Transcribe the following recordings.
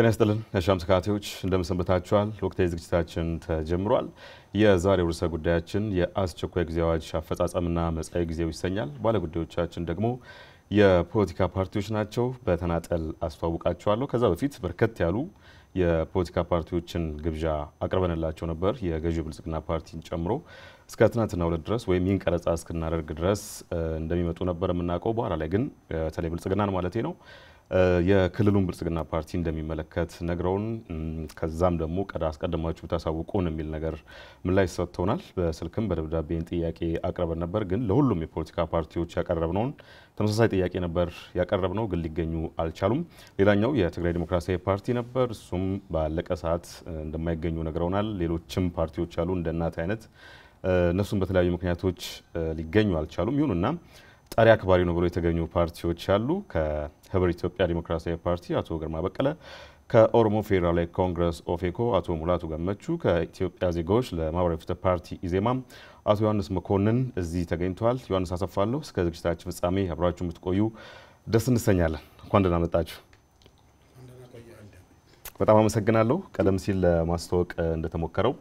ጤና ይስጥልን የሻም ተከታታዮች እንደምሰንበታችኋል። ወቅታዊ ዝግጅታችን ተጀምሯል። የዛሬው ርዕሰ ጉዳያችን የአስቸኳይ ጊዜ አዋጅ አፈጻጸምና መጻኢ ጊዜው ይሰኛል። ባለጉዳዮቻችን ደግሞ የፖለቲካ ፓርቲዎች ናቸው። በተናጠል አስተዋውቃቸዋለሁ። ከዛ በፊት በርከት ያሉ የፖለቲካ ፓርቲዎችን ግብዣ አቅርበንላቸው ነበር። የገዢው ብልጽግና ፓርቲን ጨምሮ እስከ ትናንትና ሁለት ድረስ ወይም ይህን ቀረጻ እስክናደርግ ድረስ እንደሚመጡ ነበር የምናውቀው። በኋላ ላይ ግን በተለይ ብልጽግናን ማለት ነው የክልሉን ብልጽግና ፓርቲ እንደሚመለከት ነግረውን ከዛም ደግሞ ቀዳ አስቀድማችሁ ታሳውቁን የሚል ነገር ምላሽ ሰጥተውናል። በስልክም በደብዳቤን ጥያቄ አቅርበን ነበር፣ ግን ለሁሉም የፖለቲካ ፓርቲዎች ያቀረብነውን ተመሳሳይ ጥያቄ ነበር ያቀረብነው፣ ግን ሊገኙ አልቻሉም። ሌላኛው የትግራይ ዲሞክራሲያዊ ፓርቲ ነበር። እሱም ባለቀ ሰዓት እንደማይገኙ ነግረውናል። ሌሎችም ፓርቲዎች አሉ እንደ እናት አይነት፣ እነሱም በተለያዩ ምክንያቶች ሊገኙ አልቻሉም። ይሁንና ጠሪ አክባሪ ነው ብሎ የተገኙ ፓርቲዎች አሉ። ከህብር ኢትዮጵያ ዴሞክራሲያዊ ፓርቲ አቶ ግርማ በቀለ፣ ከኦሮሞ ፌዴራላዊ ኮንግረስ ኦፌኮ አቶ ሙላቱ ገመቹ፣ ከኢትዮጵያ ዜጋዎች ለማህበራዊ ፍትህ ፓርቲ ኢዜማ አቶ ዮሐንስ መኮንን እዚህ ተገኝተዋል። ዮሐንስ አሰፋለሁ። እስከ ዝግጅታችን ፍጻሜ አብራችሁ የምትቆዩ ደስ እንሰኛለን። እንኳን ደህና መጣችሁ። በጣም አመሰግናለሁ። ቀደም ሲል ለማስታወቅ እንደተሞከረው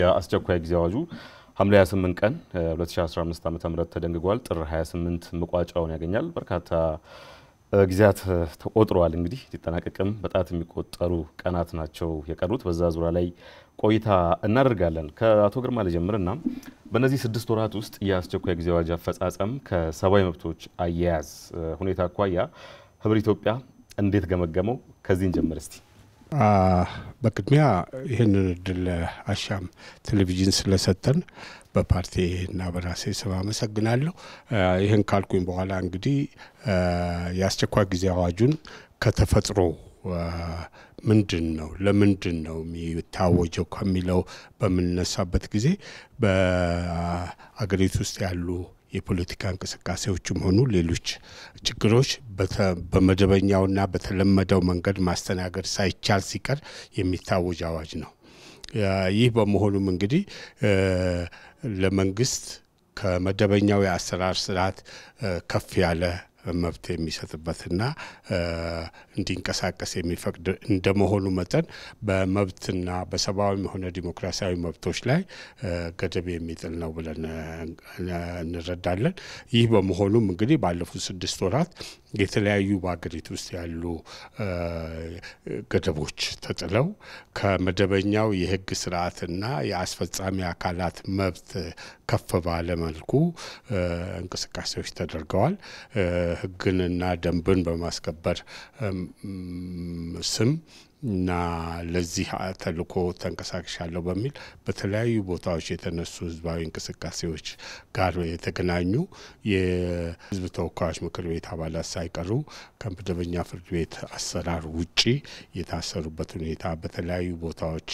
የአስቸኳይ ጊዜ አዋጁ ሐምሌ 28 ቀን 2015 ዓ ም ተደንግጓል። ጥር 28 መቋጫውን ያገኛል። በርካታ ጊዜያት ተቆጥረዋል። እንግዲህ ሊጠናቀቅም በጣት የሚቆጠሩ ቀናት ናቸው የቀሩት። በዛ ዙሪያ ላይ ቆይታ እናደርጋለን። ከአቶ ግርማ ልጀምርና በእነዚህ ስድስት ወራት ውስጥ የአስቸኳይ ጊዜ አዋጅ አፈጻጸም ከሰብአዊ መብቶች አያያዝ ሁኔታ አኳያ ህብር ኢትዮጵያ እንዴት ገመገመው? ከዚህን ጀምር እስቲ። በቅድሚያ ይህንን እድል አሻም ቴሌቪዥን ስለሰጠን በፓርቲ እና በራሴ ስም አመሰግናለሁ። ይህን ካልኩኝ በኋላ እንግዲህ የአስቸኳይ ጊዜ አዋጁን ከተፈጥሮ ምንድን ነው ለምንድን ነው የሚታወጀው ከሚለው በምንነሳበት ጊዜ በአገሪቱ ውስጥ ያሉ የፖለቲካ እንቅስቃሴዎችም ሆኑ ሌሎች ችግሮች በመደበኛውና በተለመደው መንገድ ማስተናገድ ሳይቻል ሲቀር የሚታወጅ አዋጅ ነው። ይህ በመሆኑም እንግዲህ ለመንግስት ከመደበኛው የአሰራር ስርዓት ከፍ ያለ መብት የሚሰጥበትና እንዲንቀሳቀስ የሚፈቅድ እንደመሆኑ መጠን በመብትና በሰብአዊም ሆነ ዲሞክራሲያዊ መብቶች ላይ ገደብ የሚጥል ነው ብለን እንረዳለን። ይህ በመሆኑም እንግዲህ ባለፉት ስድስት ወራት የተለያዩ በሀገሪቱ ውስጥ ያሉ ገደቦች ተጥለው ከመደበኛው የህግ ስርዓትና የአስፈጻሚ አካላት መብት ከፍ ባለ መልኩ እንቅስቃሴዎች ተደርገዋል። ህግንና ደንብን በማስከበር ስም እና ለዚህ ተልእኮ ተንቀሳቅሻለሁ በሚል በተለያዩ ቦታዎች የተነሱ ህዝባዊ እንቅስቃሴዎች ጋር የተገናኙ የህዝብ ተወካዮች ምክር ቤት አባላት ሳይቀሩ ከመደበኛ ፍርድ ቤት አሰራር ውጪ የታሰሩበት ሁኔታ በተለያዩ ቦታዎች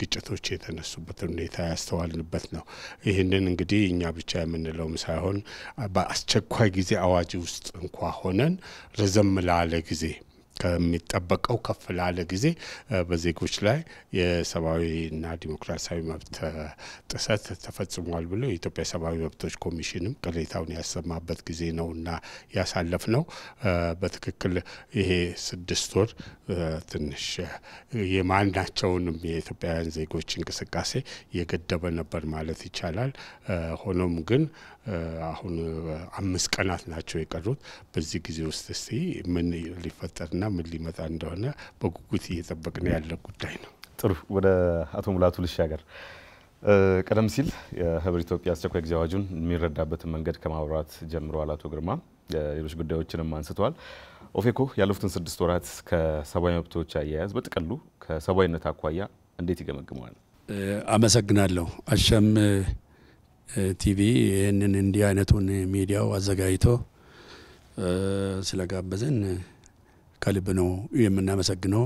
ግጭቶች የተነሱበትን ሁኔታ ያስተዋልንበት ነው። ይህንን እንግዲህ እኛ ብቻ የምንለውም ሳይሆን በአስቸኳይ ጊዜ አዋጅ ውስጥ እንኳ ሆነን ረዘም ላለ ጊዜ ከሚጠበቀው ከፍ ላለ ጊዜ በዜጎች ላይ የሰብአዊና ዲሞክራሲያዊ መብት ጥሰት ተፈጽሟል ብሎ የኢትዮጵያ ሰብአዊ መብቶች ኮሚሽንም ቅሬታውን ያሰማበት ጊዜ እና ያሳለፍ ነው። በትክክል ይሄ ስድስት ወር ትንሽ የማናቸውንም የኢትዮጵያውያን ዜጎች እንቅስቃሴ የገደበ ነበር ማለት ይቻላል። ሆኖም ግን አሁን አምስት ቀናት ናቸው የቀሩት። በዚህ ጊዜ ውስጥ እስቲ ምን ሊፈጠርና ምን ሊመጣ እንደሆነ በጉጉት እየጠበቅን ያለ ጉዳይ ነው። ጥሩ፣ ወደ አቶ ሙላቱ ልሻገር። ቀደም ሲል የህብር ኢትዮጵያ አስቸኳይ ጊዜ አዋጁን የሚረዳበትን መንገድ ከማብራት ጀምረዋል አቶ ግርማ። ሌሎች ጉዳዮችንም አንስተዋል። ኦፌኮ ያለፉትን ስድስት ወራት ከሰብአዊ መብቶች አያያዝ በጥቅሉ ከሰብአዊነት አኳያ እንዴት ይገመግመዋል? አመሰግናለሁ አሸም ቲቪ ይህንን እንዲህ አይነቱን ሚዲያው አዘጋጅቶ ስለጋበዘን ከልብ ነው የምናመሰግነው።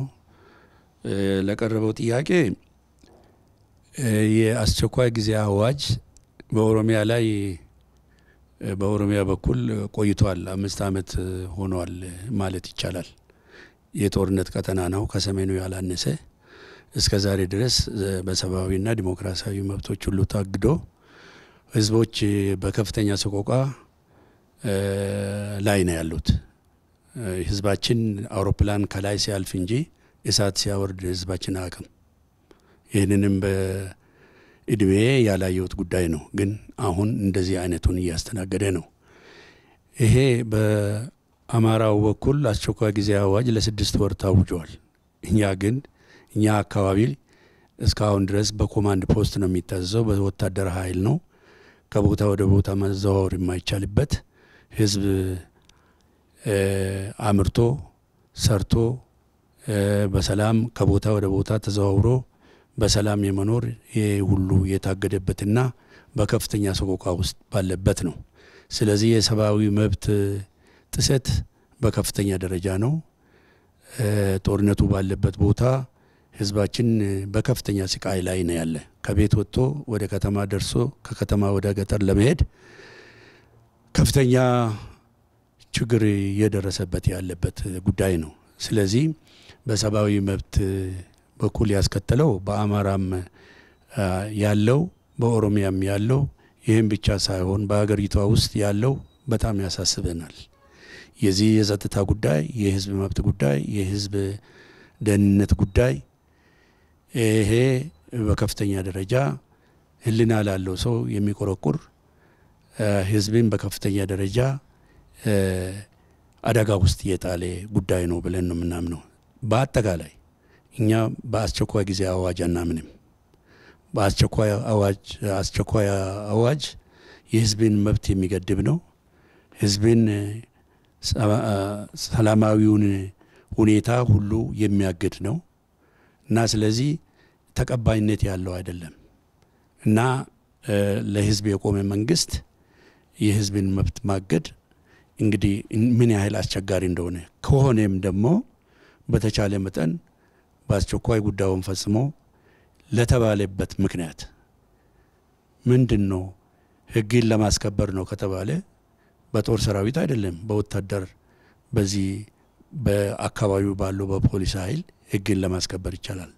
ለቀረበው ጥያቄ የአስቸኳይ ጊዜ አዋጅ በኦሮሚያ ላይ በኦሮሚያ በኩል ቆይቷል። አምስት ዓመት ሆኗል ማለት ይቻላል። የጦርነት ቀጠና ነው፣ ከሰሜኑ ያላነሰ እስከ ዛሬ ድረስ በሰብአዊና ዲሞክራሲያዊ መብቶች ሁሉ ታግዶ ህዝቦች በከፍተኛ ሰቆቃ ላይ ነው ያሉት። ህዝባችን አውሮፕላን ከላይ ሲያልፍ እንጂ እሳት ሲያወርድ ህዝባችን አቅም ይህንንም በእድሜ ያላየሁት ጉዳይ ነው። ግን አሁን እንደዚህ አይነቱን እያስተናገደ ነው። ይሄ በአማራው በኩል አስቸኳይ ጊዜ አዋጅ ለስድስት ወር ታውጇል። እኛ ግን እኛ አካባቢ እስካሁን ድረስ በኮማንድ ፖስት ነው የሚታዘዘው፣ በወታደር ኃይል ነው። ከቦታ ወደ ቦታ መዘዋወር የማይቻልበት ህዝብ አምርቶ ሰርቶ በሰላም ከቦታ ወደ ቦታ ተዘዋውሮ በሰላም የመኖር ይህ ሁሉ የታገደበትና በከፍተኛ ሰቆቃ ውስጥ ባለበት ነው። ስለዚህ የሰብአዊ መብት ጥሰት በከፍተኛ ደረጃ ነው። ጦርነቱ ባለበት ቦታ ህዝባችን በከፍተኛ ስቃይ ላይ ነው ያለ። ከቤት ወጥቶ ወደ ከተማ ደርሶ ከከተማ ወደ ገጠር ለመሄድ ከፍተኛ ችግር እየደረሰበት ያለበት ጉዳይ ነው። ስለዚህ በሰብአዊ መብት በኩል ያስከተለው በአማራም ያለው በኦሮሚያም ያለው ይህም ብቻ ሳይሆን በሀገሪቷ ውስጥ ያለው በጣም ያሳስበናል። የዚህ የጸጥታ ጉዳይ፣ የህዝብ መብት ጉዳይ፣ የህዝብ ደህንነት ጉዳይ ይሄ በከፍተኛ ደረጃ ህሊና ላለው ሰው የሚቆረቁር ህዝብን በከፍተኛ ደረጃ አደጋ ውስጥ የጣለ ጉዳይ ነው ብለን ነው የምናምነው። በአጠቃላይ እኛ በአስቸኳይ ጊዜ አዋጅ አናምንም። በአስቸኳይ አዋጅ አስቸኳይ አዋጅ የህዝብን መብት የሚገድብ ነው። ህዝብን ሰላማዊውን ሁኔታ ሁሉ የሚያግድ ነው። እና ስለዚህ ተቀባይነት ያለው አይደለም እና ለህዝብ የቆመ መንግስት የህዝብን መብት ማገድ እንግዲህ ምን ያህል አስቸጋሪ እንደሆነ ከሆነም ደግሞ በተቻለ መጠን በአስቸኳይ ጉዳዩን ፈጽሞ ለተባለበት ምክንያት ምንድን ነው? ህግን ለማስከበር ነው ከተባለ በጦር ሰራዊት አይደለም፣ በወታደር በዚህ በአካባቢው ባለው በፖሊስ ኃይል ህግን ለማስከበር ይቻላል።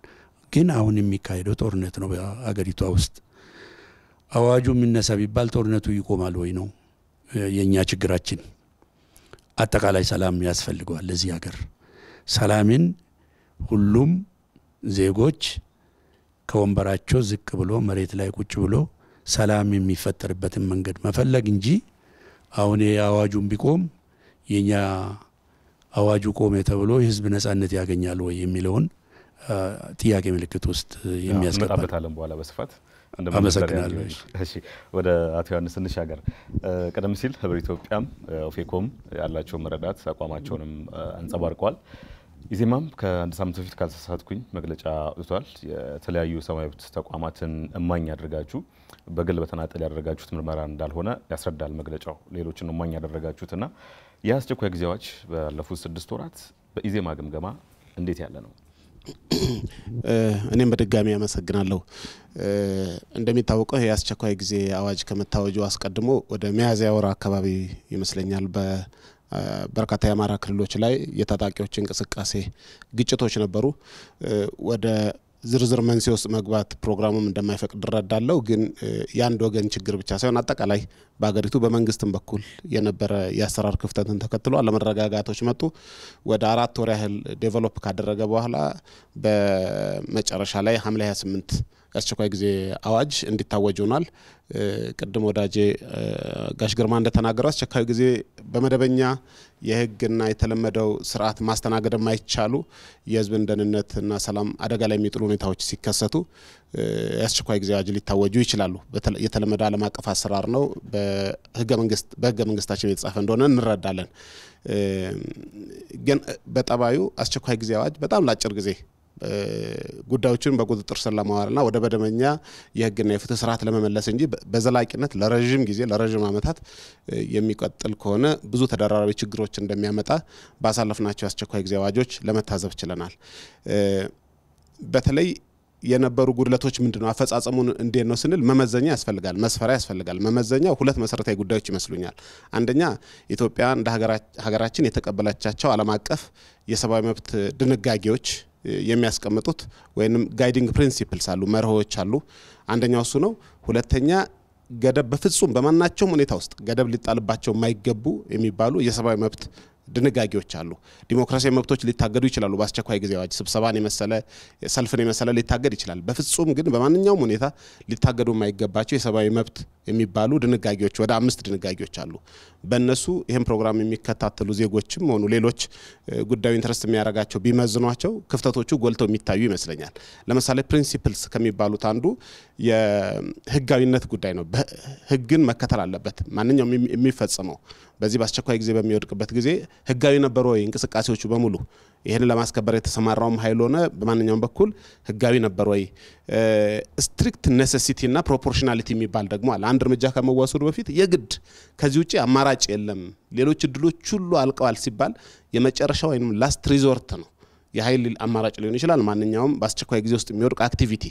ግን አሁን የሚካሄደው ጦርነት ነው በሀገሪቷ ውስጥ። አዋጁ የሚነሳ ቢባል ጦርነቱ ይቆማል ወይ ነው የእኛ ችግራችን። አጠቃላይ ሰላም ያስፈልገዋል ለዚህ ሀገር። ሰላምን ሁሉም ዜጎች ከወንበራቸው ዝቅ ብሎ መሬት ላይ ቁጭ ብሎ ሰላም የሚፈጠርበትን መንገድ መፈለግ እንጂ አሁን አዋጁን ቢቆም የእኛ አዋጁ ቆሜ ተብሎ የህዝብ ነጻነት ያገኛል ወይ የሚለውን ጥያቄ ምልክት ውስጥ የሚያስገባበታለን። በኋላ በስፋት አመሰግናለሁ። ወደ አቶ ዮሐንስ እንሻገር። ቀደም ሲል ህብር ኢትዮጵያም ኦፌኮም ያላቸው መረዳት አቋማቸውንም አንጸባርቀዋል። ኢዜማም ከአንድ ሳምንት በፊት ካልተሳሳትኩኝ መግለጫ አውጥቷል። የተለያዩ ሰብአዊ መብት ተቋማትን እማኝ ያደርጋችሁ በግል በተናጠል ያደረጋችሁት ምርመራ እንዳልሆነ ያስረዳል መግለጫው። ሌሎችን እማኝ ያደረጋችሁትና የአስቸኳይ ጊዜ አዋጅ ባለፉት ስድስት ወራት በኢዜማ ግምገማ እንዴት ያለ ነው? እኔም በድጋሚ አመሰግናለሁ። እንደሚታወቀው የአስቸኳይ ጊዜ አዋጅ ከመታወጁ አስቀድሞ ወደ ሚያዝያ ወር አካባቢ ይመስለኛል በርካታ የአማራ ክልሎች ላይ የታጣቂዎች እንቅስቃሴ ግጭቶች ነበሩ። ወደ ዝርዝር መንስኤ ውስጥ መግባት ፕሮግራሙም እንደማይፈቅድ እረዳለሁ። ግን የአንድ ወገን ችግር ብቻ ሳይሆን አጠቃላይ በሀገሪቱ በመንግስትም በኩል የነበረ የአሰራር ክፍተትን ተከትሎ አለመረጋጋቶች መጡ። ወደ አራት ወር ያህል ዴቨሎፕ ካደረገ በኋላ በመጨረሻ ላይ ሐምሌ 28 የአስቸኳይ ጊዜ አዋጅ እንዲታወጅ ሆኗል። ቅድም ወዳጄ ጋሽ ግርማ እንደተናገረው አስቸኳይ ጊዜ በመደበኛ የህግና የተለመደው ስርዓት ማስተናገድ የማይቻሉ የህዝብን ደህንነትና ሰላም አደጋ ላይ የሚጥሉ ሁኔታዎች ሲከሰቱ የአስቸኳይ ጊዜ አዋጅ ሊታወጁ ይችላሉ። የተለመደ ዓለም አቀፍ አሰራር ነው። በህገ መንግስታችን የተጻፈ እንደሆነ እንረዳለን። ግን በጠባዩ አስቸኳይ ጊዜ አዋጅ በጣም ለአጭር ጊዜ ጉዳዮችን በቁጥጥር ስር ለማዋልና ወደ መደበኛ የህግና የፍትህ ስርዓት ለመመለስ እንጂ በዘላቂነት ለረዥም ጊዜ ለረዥም ዓመታት የሚቀጥል ከሆነ ብዙ ተደራራቢ ችግሮች እንደሚያመጣ ባሳለፍናቸው የአስቸኳይ ጊዜ አዋጆች ለመታዘብ ችለናል። በተለይ የነበሩ ጉድለቶች ምንድን ነው? አፈጻጸሙን እንዴት ነው ስንል መመዘኛ ያስፈልጋል፣ መስፈሪያ ያስፈልጋል። መመዘኛ ሁለት መሰረታዊ ጉዳዮች ይመስሉኛል። አንደኛ ኢትዮጵያ እንደ ሀገራችን የተቀበለቻቸው ዓለም አቀፍ የሰብአዊ መብት ድንጋጌዎች የሚያስቀምጡት ወይም ጋይዲንግ ፕሪንሲፕልስ አሉ፣ መርሆዎች አሉ። አንደኛው እሱ ነው። ሁለተኛ ገደብ በፍጹም በማናቸውም ሁኔታ ውስጥ ገደብ ሊጣልባቸው የማይገቡ የሚባሉ የሰብአዊ መብት ድንጋጌዎች አሉ። ዲሞክራሲያዊ መብቶች ሊታገዱ ይችላሉ። በአስቸኳይ ጊዜ አዋጅ ስብሰባን የመሰለ ሰልፍን የመሰለ ሊታገድ ይችላል። በፍጹም ግን በማንኛውም ሁኔታ ሊታገዱ የማይገባቸው የሰብአዊ መብት የሚባሉ ድንጋጌዎች ወደ አምስት ድንጋጌዎች አሉ። በእነሱ ይህን ፕሮግራም የሚከታተሉ ዜጎችም ሆኑ ሌሎች ጉዳዩ ኢንትረስት የሚያደርጋቸው ቢመዝኗቸው ክፍተቶቹ ጎልተው የሚታዩ ይመስለኛል። ለምሳሌ ፕሪንሲፕልስ ከሚባሉት አንዱ የህጋዊነት ጉዳይ ነው። ህግን መከተል አለበት ማንኛውም የሚፈጽመው በዚህ በአስቸኳይ ጊዜ በሚወድቅበት ጊዜ ህጋዊ ነበሩ ወይ እንቅስቃሴዎቹ በሙሉ ይህን ለማስከበር የተሰማራውም ሀይል ሆነ በማንኛውም በኩል ህጋዊ ነበር ወይ? ስትሪክት ኔሴሲቲ እና ፕሮፖርሽናሊቲ የሚባል ደግሞ አለ። አንድ እርምጃ ከመወሰዱ በፊት የግድ ከዚህ ውጭ አማራጭ የለም፣ ሌሎች እድሎች ሁሉ አልቀዋል ሲባል የመጨረሻ ወይም ላስት ሪዞርት ነው። የሀይል አማራጭ ሊሆን ይችላል ማንኛውም በአስቸኳይ ጊዜ ውስጥ የሚወድቅ አክቲቪቲ።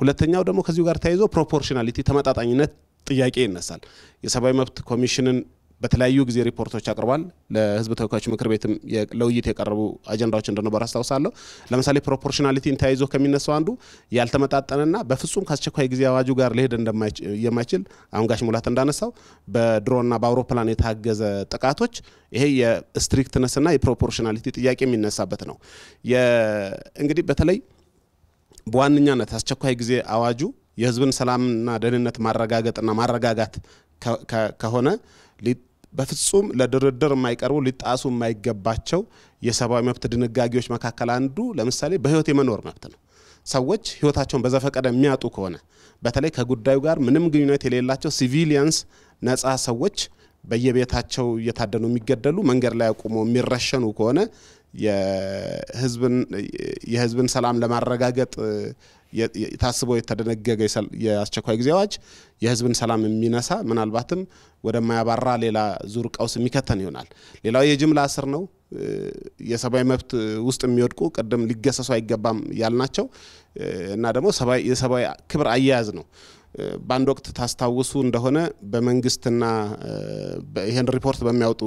ሁለተኛው ደግሞ ከዚሁ ጋር ተያይዞ ፕሮፖርሽናሊቲ ተመጣጣኝነት ጥያቄ ይነሳል። የሰብአዊ መብት ኮሚሽንን በተለያዩ ጊዜ ሪፖርቶች አቅርቧል። ለህዝብ ተወካዮች ምክር ቤትም ለውይይት የቀረቡ አጀንዳዎች እንደነበር አስታውሳለሁ። ለምሳሌ ፕሮፖርሽናሊቲን ተያይዞ ከሚነሳው አንዱ ያልተመጣጠነና በፍጹም ከአስቸኳይ ጊዜ አዋጁ ጋር ሊሄድ የማይችል አሁን ጋሽ ሙላት እንዳነሳው በድሮና በአውሮፕላን የታገዘ ጥቃቶች ይሄ የስትሪክትነስና የፕሮፖርሽናሊቲ ጥያቄ የሚነሳበት ነው። እንግዲህ በተለይ በዋነኛነት አስቸኳይ ጊዜ አዋጁ የህዝብን ሰላምና ደህንነት ማረጋገጥና ማረጋጋት ከሆነ በፍጹም ለድርድር የማይቀርቡ ሊጣሱ የማይገባቸው የሰብአዊ መብት ድንጋጌዎች መካከል አንዱ ለምሳሌ በህይወት የመኖር መብት ነው። ሰዎች ህይወታቸውን በዘፈቀደ የሚያጡ ከሆነ በተለይ ከጉዳዩ ጋር ምንም ግንኙነት የሌላቸው ሲቪሊያንስ ነጻ ሰዎች በየቤታቸው እየታደኑ የሚገደሉ መንገድ ላይ አቁሞ የሚረሸኑ ከሆነ የህዝብን ሰላም ለማረጋገጥ ታስቦ የተደነገገ የአስቸኳይ ጊዜ አዋጅ የህዝብን ሰላም የሚነሳ ምናልባትም ወደማያባራ ሌላ ዙር ቀውስ የሚከተን ይሆናል። ሌላው የጅምላ እስር ነው። የሰብአዊ መብት ውስጥ የሚወድቁ ቅድም ሊገሰሱ አይገባም ያልናቸው እና ደግሞ የሰብአዊ ክብር አያያዝ ነው። በአንድ ወቅት ታስታውሱ እንደሆነ በመንግስትና ይህን ሪፖርት በሚያወጡ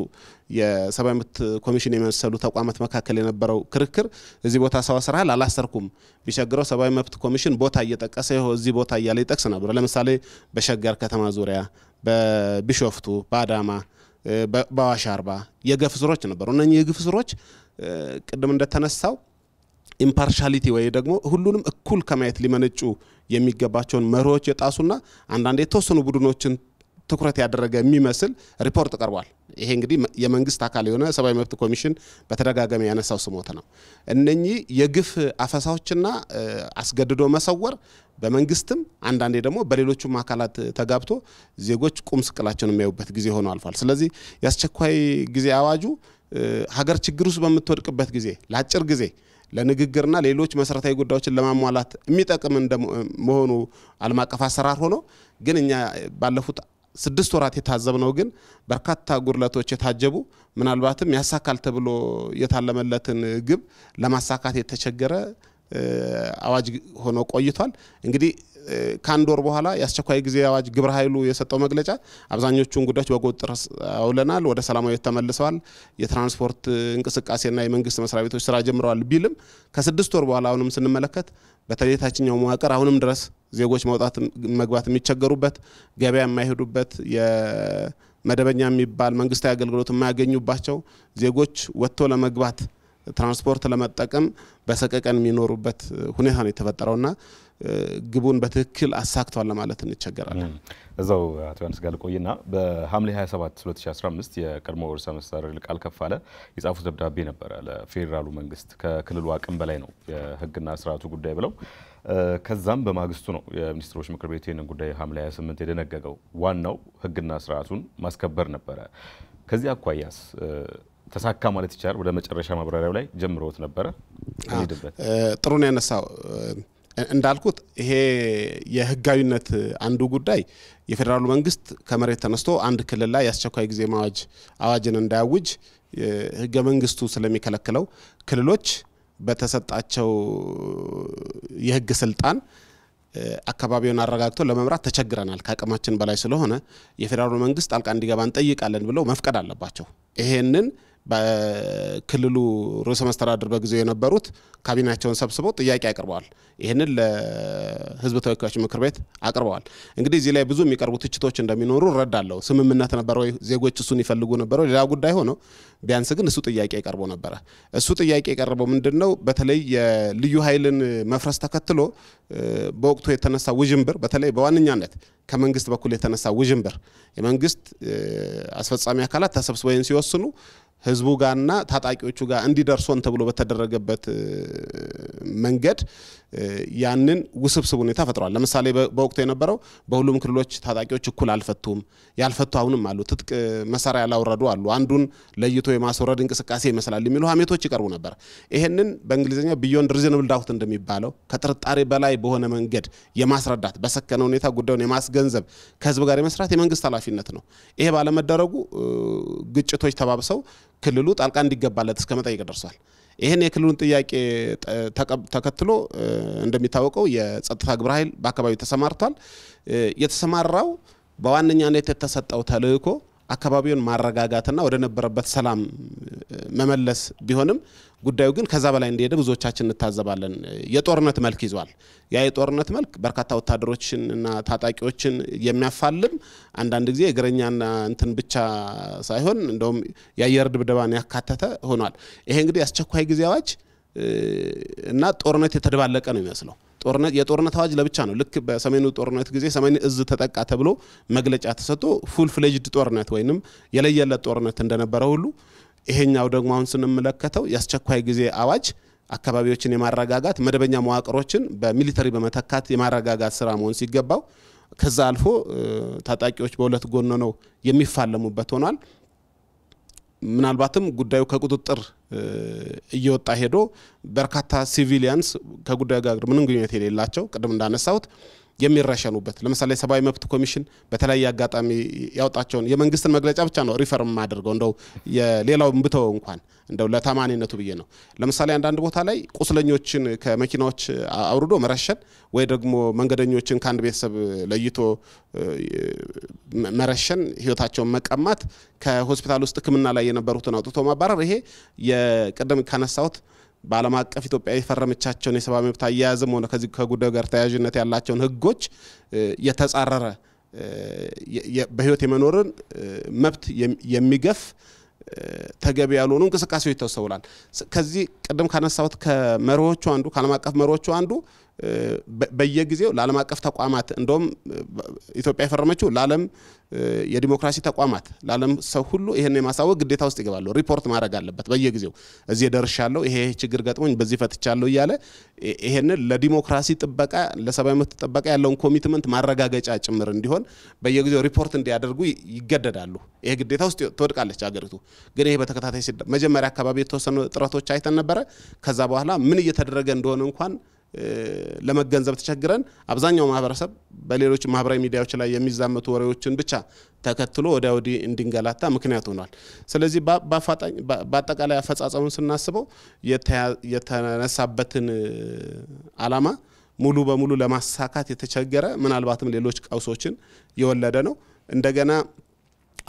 የሰብአዊ መብት ኮሚሽን የመሰሉ ተቋማት መካከል የነበረው ክርክር እዚህ ቦታ ሰው አስረሃል አላሰርኩም፣ ቢቸግረው ሰብአዊ መብት ኮሚሽን ቦታ እየጠቀሰ እዚህ ቦታ እያለ ይጠቅስ ነበር። ለምሳሌ በሸገር ከተማ ዙሪያ፣ በቢሾፍቱ፣ በአዳማ፣ በአዋሽ አርባ የገፍ ስሮች ነበሩ። እነኚህ የግፍ ስሮች ቅድም እንደተነሳው ኢምፓርሻሊቲ ወይ ደግሞ ሁሉንም እኩል ከማየት ሊመነጩ የሚገባቸውን መሪዎች የጣሱና አንዳንድ የተወሰኑ ቡድኖችን ትኩረት ያደረገ የሚመስል ሪፖርት ቀርቧል። ይሄ እንግዲህ የመንግስት አካል የሆነ ሰብአዊ መብት ኮሚሽን በተደጋጋሚ ያነሳው ስሞት ነው። እነኚህ የግፍ አፈሳዎችና አስገድዶ መሰወር በመንግስትም አንዳንዴ ደግሞ በሌሎቹም አካላት ተጋብቶ ዜጎች ቁም ስቅላቸውን የሚያዩበት ጊዜ ሆኖ አልፏል። ስለዚህ የአስቸኳይ ጊዜ አዋጁ ሀገር ችግር ውስጥ በምትወድቅበት ጊዜ ለአጭር ጊዜ ለንግግርና ሌሎች መሰረታዊ ጉዳዮችን ለማሟላት የሚጠቅም መሆኑ ዓለም አቀፍ አሰራር ሆኖ ግን እኛ ባለፉት ስድስት ወራት የታዘብነው ግን በርካታ ጉድለቶች የታጀቡ ምናልባትም ያሳካል ተብሎ የታለመለትን ግብ ለማሳካት የተቸገረ አዋጅ ሆኖ ቆይቷል። እንግዲህ ከአንድ ወር በኋላ የአስቸኳይ ጊዜ አዋጅ ግብረ ኃይሉ የሰጠው መግለጫ አብዛኞቹን ጉዳዮች በቁጥጥር አውለናል፣ ወደ ሰላማዊ ተመልሰዋል፣ የትራንስፖርት እንቅስቃሴና የመንግስት መስሪያ ቤቶች ስራ ጀምረዋል ቢልም ከስድስት ወር በኋላ አሁንም ስንመለከት በተለይ መዋቅር አሁንም ድረስ ዜጎች መውጣት መግባት የሚቸገሩበት ገበያ የማይሄዱበት መደበኛ የሚባል መንግስታዊ አገልግሎት የማያገኙባቸው ዜጎች ወጥቶ ለመግባት ትራንስፖርት ለመጠቀም በሰቀቀን የሚኖሩበት ሁኔታ ነው የተፈጠረውና ግቡን በትክክል አሳክቷል ለማለት እንቸገራለን። እዛው አቶ ዮሐንስ ጋር ልቆይና በሐምሌ 27 2015 የቀድሞ ርዕሰ መስተዳድር ይልቃል ከፋለ የጻፉት ደብዳቤ ነበረ ለፌዴራሉ መንግስት ከክልሉ አቅም በላይ ነው የህግና ስርዓቱ ጉዳይ ብለው ከዛም በማግስቱ ነው የሚኒስትሮች ምክር ቤት ይህንን ጉዳይ ሐምሌ 28 የደነገገው። ዋናው ህግና ስርዓቱን ማስከበር ነበረ። ከዚህ አኳያስ ተሳካ ማለት ይቻላል። ወደ መጨረሻ ማብራሪያው ላይ ጀምሮት ነበረ። ጥሩ ያነሳው እንዳልኩት ይሄ የህጋዊነት አንዱ ጉዳይ የፌዴራሉ መንግስት ከመሬት ተነስቶ አንድ ክልል ላይ የአስቸኳይ ጊዜ ማዋጅ አዋጅን እንዳያውጅ ህገ መንግስቱ ስለሚከለክለው ክልሎች በተሰጣቸው የህግ ስልጣን አካባቢውን አረጋግቶ ለመምራት ተቸግረናል፣ ከአቅማችን በላይ ስለሆነ የፌዴራሉ መንግስት ጣልቃ እንዲገባ እንጠይቃለን ብለው መፍቀድ አለባቸው። ይሄንን በክልሉ ርዕሰ መስተዳድር በጊዜው የነበሩት ካቢናቸውን ሰብስበው ጥያቄ አቅርበዋል። ይህንን ለህዝብ ተወካዮች ምክር ቤት አቅርበዋል። እንግዲህ እዚህ ላይ ብዙ የሚቀርቡ ትችቶች እንደሚኖሩ እረዳለሁ። ስምምነት ነበረ ወይ? ዜጎች እሱን ይፈልጉ ነበረ? ሌላ ጉዳይ ሆኖ ቢያንስ ግን እሱ ጥያቄ ቀርቦ ነበረ። እሱ ጥያቄ የቀረበው ምንድን ነው? በተለይ የልዩ ኃይልን መፍረስ ተከትሎ በወቅቱ የተነሳ ውዥንብር በተለይ በዋነኛነት ከመንግስት በኩል የተነሳ ውዥንብር የመንግስት አስፈጻሚ አካላት ተሰብስበን ሲወስኑ ህዝቡ ጋርና ታጣቂዎቹ ጋር እንዲደርሶን ተብሎ በተደረገበት መንገድ ያንን ውስብስብ ሁኔታ ፈጥሯል። ለምሳሌ በወቅቱ የነበረው በሁሉም ክልሎች ታጣቂዎች እኩል አልፈቱም። ያልፈቱ አሁንም አሉ። ትጥቅ መሳሪያ ያላወረዱ አሉ። አንዱን ለይቶ የማስወረድ እንቅስቃሴ ይመስላል የሚሉ ሀሜቶች ይቀርቡ ነበር። ይሄንን በእንግሊዝኛ ቢዮንድ ሪዝንብል ዳውት እንደሚባለው ከጥርጣሬ በላይ በሆነ መንገድ የማስረዳት በሰከነ ሁኔታ ጉዳዩን የማስገ ገንዘብ ከህዝብ ጋር የመስራት የመንግስት ኃላፊነት ነው። ይሄ ባለመደረጉ ግጭቶች ተባብሰው ክልሉ ጣልቃ እንዲገባለት እስከ መጠየቅ ደርሷል። ይህን የክልሉን ጥያቄ ተከትሎ እንደሚታወቀው የጸጥታ ግብረ ኃይል በአካባቢው ተሰማርቷል። የተሰማራው በዋነኛነት የተሰጠው ተልእኮ አካባቢውን ማረጋጋትና ወደ ነበረበት ሰላም መመለስ ቢሆንም ጉዳዩ ግን ከዛ በላይ እንደሄደ ብዙዎቻችን እንታዘባለን። የጦርነት መልክ ይዟል። ያ የጦርነት መልክ በርካታ ወታደሮችን እና ታጣቂዎችን የሚያፋልም አንዳንድ ጊዜ እግረኛና እንትን ብቻ ሳይሆን እንደውም የአየር ድብደባን ያካተተ ሆኗል። ይሄ እንግዲህ አስቸኳይ ጊዜ አዋጅ እና ጦርነት የተደባለቀ ነው የሚመስለው። ጦርነት የጦርነት አዋጅ ለብቻ ነው። ልክ በሰሜኑ ጦርነት ጊዜ ሰሜን እዝ ተጠቃ ተብሎ መግለጫ ተሰጥቶ ፉል ፍሌጅድ ጦርነት ወይንም የለየለት ጦርነት እንደነበረ ሁሉ ይሄኛው ደግሞ አሁን ስንመለከተው የአስቸኳይ ጊዜ አዋጅ አካባቢዎችን የማረጋጋት መደበኛ መዋቅሮችን በሚሊተሪ በመተካት የማረጋጋት ስራ መሆን ሲገባው ከዛ አልፎ ታጣቂዎች በሁለት ጎን ነው የሚፋለሙበት ሆኗል። ምናልባትም ጉዳዩ ከቁጥጥር እየወጣ ሄዶ በርካታ ሲቪሊያንስ ከጉዳዩ ጋር ምንም ግንኙነት የሌላቸው ቅድም እንዳነሳሁት የሚረሸኑበት ለምሳሌ የሰብአዊ መብት ኮሚሽን በተለያየ አጋጣሚ ያወጣቸውን የመንግስትን መግለጫ ብቻ ነው ሪፈርም የማደርገው እንደው የሌላው ብተው እንኳን እንደው ለታማኒነቱ ብዬ ነው። ለምሳሌ አንዳንድ ቦታ ላይ ቁስለኞችን ከመኪናዎች አውርዶ መረሸን ወይ ደግሞ መንገደኞችን ከአንድ ቤተሰብ ለይቶ መረሸን፣ ህይወታቸውን መቀማት፣ ከሆስፒታል ውስጥ ሕክምና ላይ የነበሩትን አውጥቶ ማባረር ይሄ የቅድም ካነሳሁት በዓለም አቀፍ ኢትዮጵያ የፈረመቻቸውን የሰብአዊ መብት አያያዝም ሆነ ከዚህ ከጉዳዩ ጋር ተያያዥነት ያላቸውን ህጎች የተጻረረ በህይወት የመኖርን መብት የሚገፍ ተገቢ ያልሆኑ እንቅስቃሴዎች ተስተውሏል። ከዚህ ቅድም ካነሳሁት ከመሪዎቹ አንዱ ከዓለም አቀፍ መሪዎቹ አንዱ በየጊዜው ለዓለም አቀፍ ተቋማት እንደውም ኢትዮጵያ የፈረመችው ለዓለም የዲሞክራሲ ተቋማት ለዓለም ሰው ሁሉ ይህን የማሳወቅ ግዴታ ውስጥ ይገባሉ። ሪፖርት ማድረግ አለበት በየጊዜው እዚህ ደርሻለሁ፣ ይሄ ችግር ገጥሞኝ በዚህ ፈትቻለሁ እያለ ይሄንን ለዲሞክራሲ ጥበቃ ለሰብአዊ መብት ጥበቃ ያለውን ኮሚትመንት ማረጋገጫ ጭምር እንዲሆን በየጊዜው ሪፖርት እንዲያደርጉ ይገደዳሉ። ይሄ ግዴታ ውስጥ ትወድቃለች ሀገሪቱ። ግን ይሄ በተከታታይ መጀመሪያ አካባቢ የተወሰኑ ጥረቶች አይተን ነበረ። ከዛ በኋላ ምን እየተደረገ እንደሆነ እንኳን ለመገንዘብ ተቸግረን አብዛኛው ማህበረሰብ በሌሎች ማህበራዊ ሚዲያዎች ላይ የሚዛመቱ ወሬዎችን ብቻ ተከትሎ ወዲያ ወዲህ እንዲንገላታ ምክንያት ሆኗል። ስለዚህ በአጠቃላይ አፈጻጸሙን ስናስበው የተነሳበትን ዓላማ ሙሉ በሙሉ ለማሳካት የተቸገረ ምናልባትም ሌሎች ቀውሶችን የወለደ ነው። እንደገና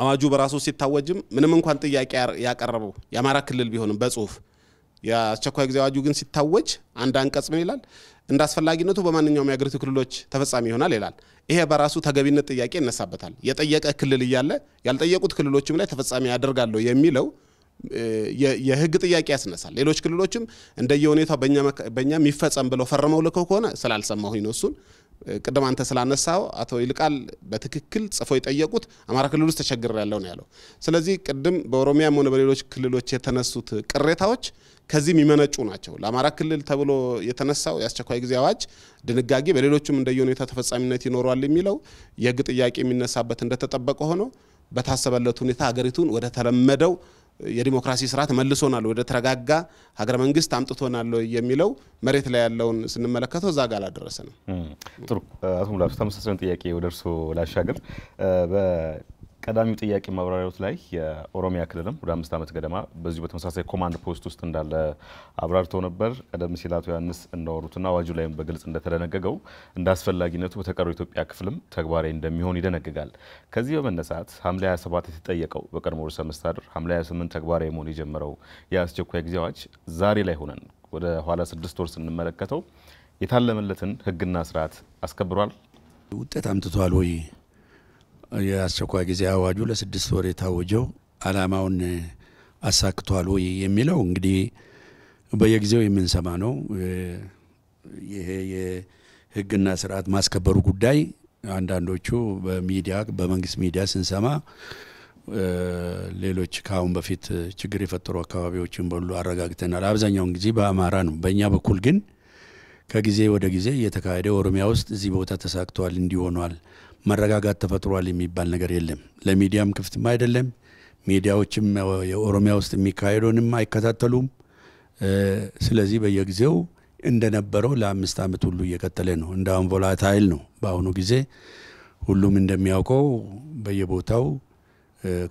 አዋጁ በራሱ ሲታወጅም ምንም እንኳን ጥያቄ ያቀረበው የአማራ ክልል ቢሆንም በጽሁፍ የአስቸኳይ ጊዜ አዋጁ ግን ሲታወጅ አንድ አንቀጽ ምን ይላል? እንደ አስፈላጊነቱ በማንኛውም የአገሪቱ ክልሎች ተፈጻሚ ይሆናል ይላል። ይሄ በራሱ ተገቢነት ጥያቄ ይነሳበታል። የጠየቀ ክልል እያለ ያልጠየቁት ክልሎችም ላይ ተፈጻሚ ያደርጋለሁ የሚለው የህግ ጥያቄ ያስነሳል። ሌሎች ክልሎችም እንደየሁኔታው በእኛ የሚፈጸም ብለው ፈርመው ልከው ከሆነ ስላልሰማሁኝ ነው እሱን ቅድም አንተ ስላነሳው አቶ ይልቃል በትክክል ጽፎ የጠየቁት አማራ ክልል ውስጥ ተቸግር ያለው ነው ያለው። ስለዚህ ቅድም በኦሮሚያም ሆነ በሌሎች ክልሎች የተነሱት ቅሬታዎች ከዚህ የሚመነጩ ናቸው። ለአማራ ክልል ተብሎ የተነሳው የአስቸኳይ ጊዜ አዋጅ ድንጋጌ በሌሎችም እንደየሁኔታ ተፈጻሚነት ይኖረዋል የሚለው የህግ ጥያቄ የሚነሳበት እንደተጠበቀ ሆኖ በታሰበለት ሁኔታ ሀገሪቱን ወደ ተለመደው የዲሞክራሲ ስርዓት መልሶናል ወደ ተረጋጋ ሀገረ መንግስት አምጥቶናል የሚለው መሬት ላይ ያለውን ስንመለከተው እዛ ጋር አላደረሰንም። ጥሩ አቶ ሙላቱ ተመሳሳዩን ጥያቄ ወደ እርስዎ ላሻገር። ቀዳሚው ጥያቄ ማብራሪያዎት ላይ የኦሮሚያ ክልልም ወደ አምስት ዓመት ገደማ በዚሁ በተመሳሳይ ኮማንድ ፖስት ውስጥ እንዳለ አብራርተው ነበር። ቀደም ሲል አቶ ዮሐንስ እንዳወሩትና አዋጁ ላይም በግልጽ እንደተደነገገው እንደ አስፈላጊነቱ በተቀረው ኢትዮጵያ ክፍልም ተግባራዊ እንደሚሆን ይደነግጋል። ከዚህ በመነሳት ሐምሌ 27 የተጠየቀው በቀድሞ ርዕሰ መስተዳድር ሐምሌ 28 ተግባራዊ መሆን የጀመረው የአስቸኳይ ጊዜ አዋጅ ዛሬ ላይ ሆነን ወደ ኋላ ስድስት ወር ስንመለከተው የታለመለትን ህግና ስርዓት አስከብሯል፣ ውጤት አምጥቷል ወይ የአስቸኳይ ጊዜ አዋጁ ለስድስት ወር የታወጀው አላማውን አሳክቷል ወይ የሚለው እንግዲህ በየጊዜው የምንሰማ ነው። ይሄ የህግና ስርዓት ማስከበሩ ጉዳይ አንዳንዶቹ በሚዲያ በመንግስት ሚዲያ ስንሰማ ሌሎች ከአሁን በፊት ችግር የፈጠሩ አካባቢዎችን በሉ አረጋግተናል። አብዛኛውን ጊዜ በአማራ ነው። በእኛ በኩል ግን ከጊዜ ወደ ጊዜ እየተካሄደ ኦሮሚያ ውስጥ እዚህ ቦታ ተሳክቷል እንዲሆኗል መረጋጋት ተፈጥሯል የሚባል ነገር የለም። ለሚዲያም ክፍትም አይደለም። ሚዲያዎችም የኦሮሚያ ውስጥ የሚካሄደውንም አይከታተሉም። ስለዚህ በየጊዜው እንደነበረው ለአምስት ዓመት ሁሉ እየቀጠለ ነው። እንዳሁን ቮላታይል ነው። በአሁኑ ጊዜ ሁሉም እንደሚያውቀው በየቦታው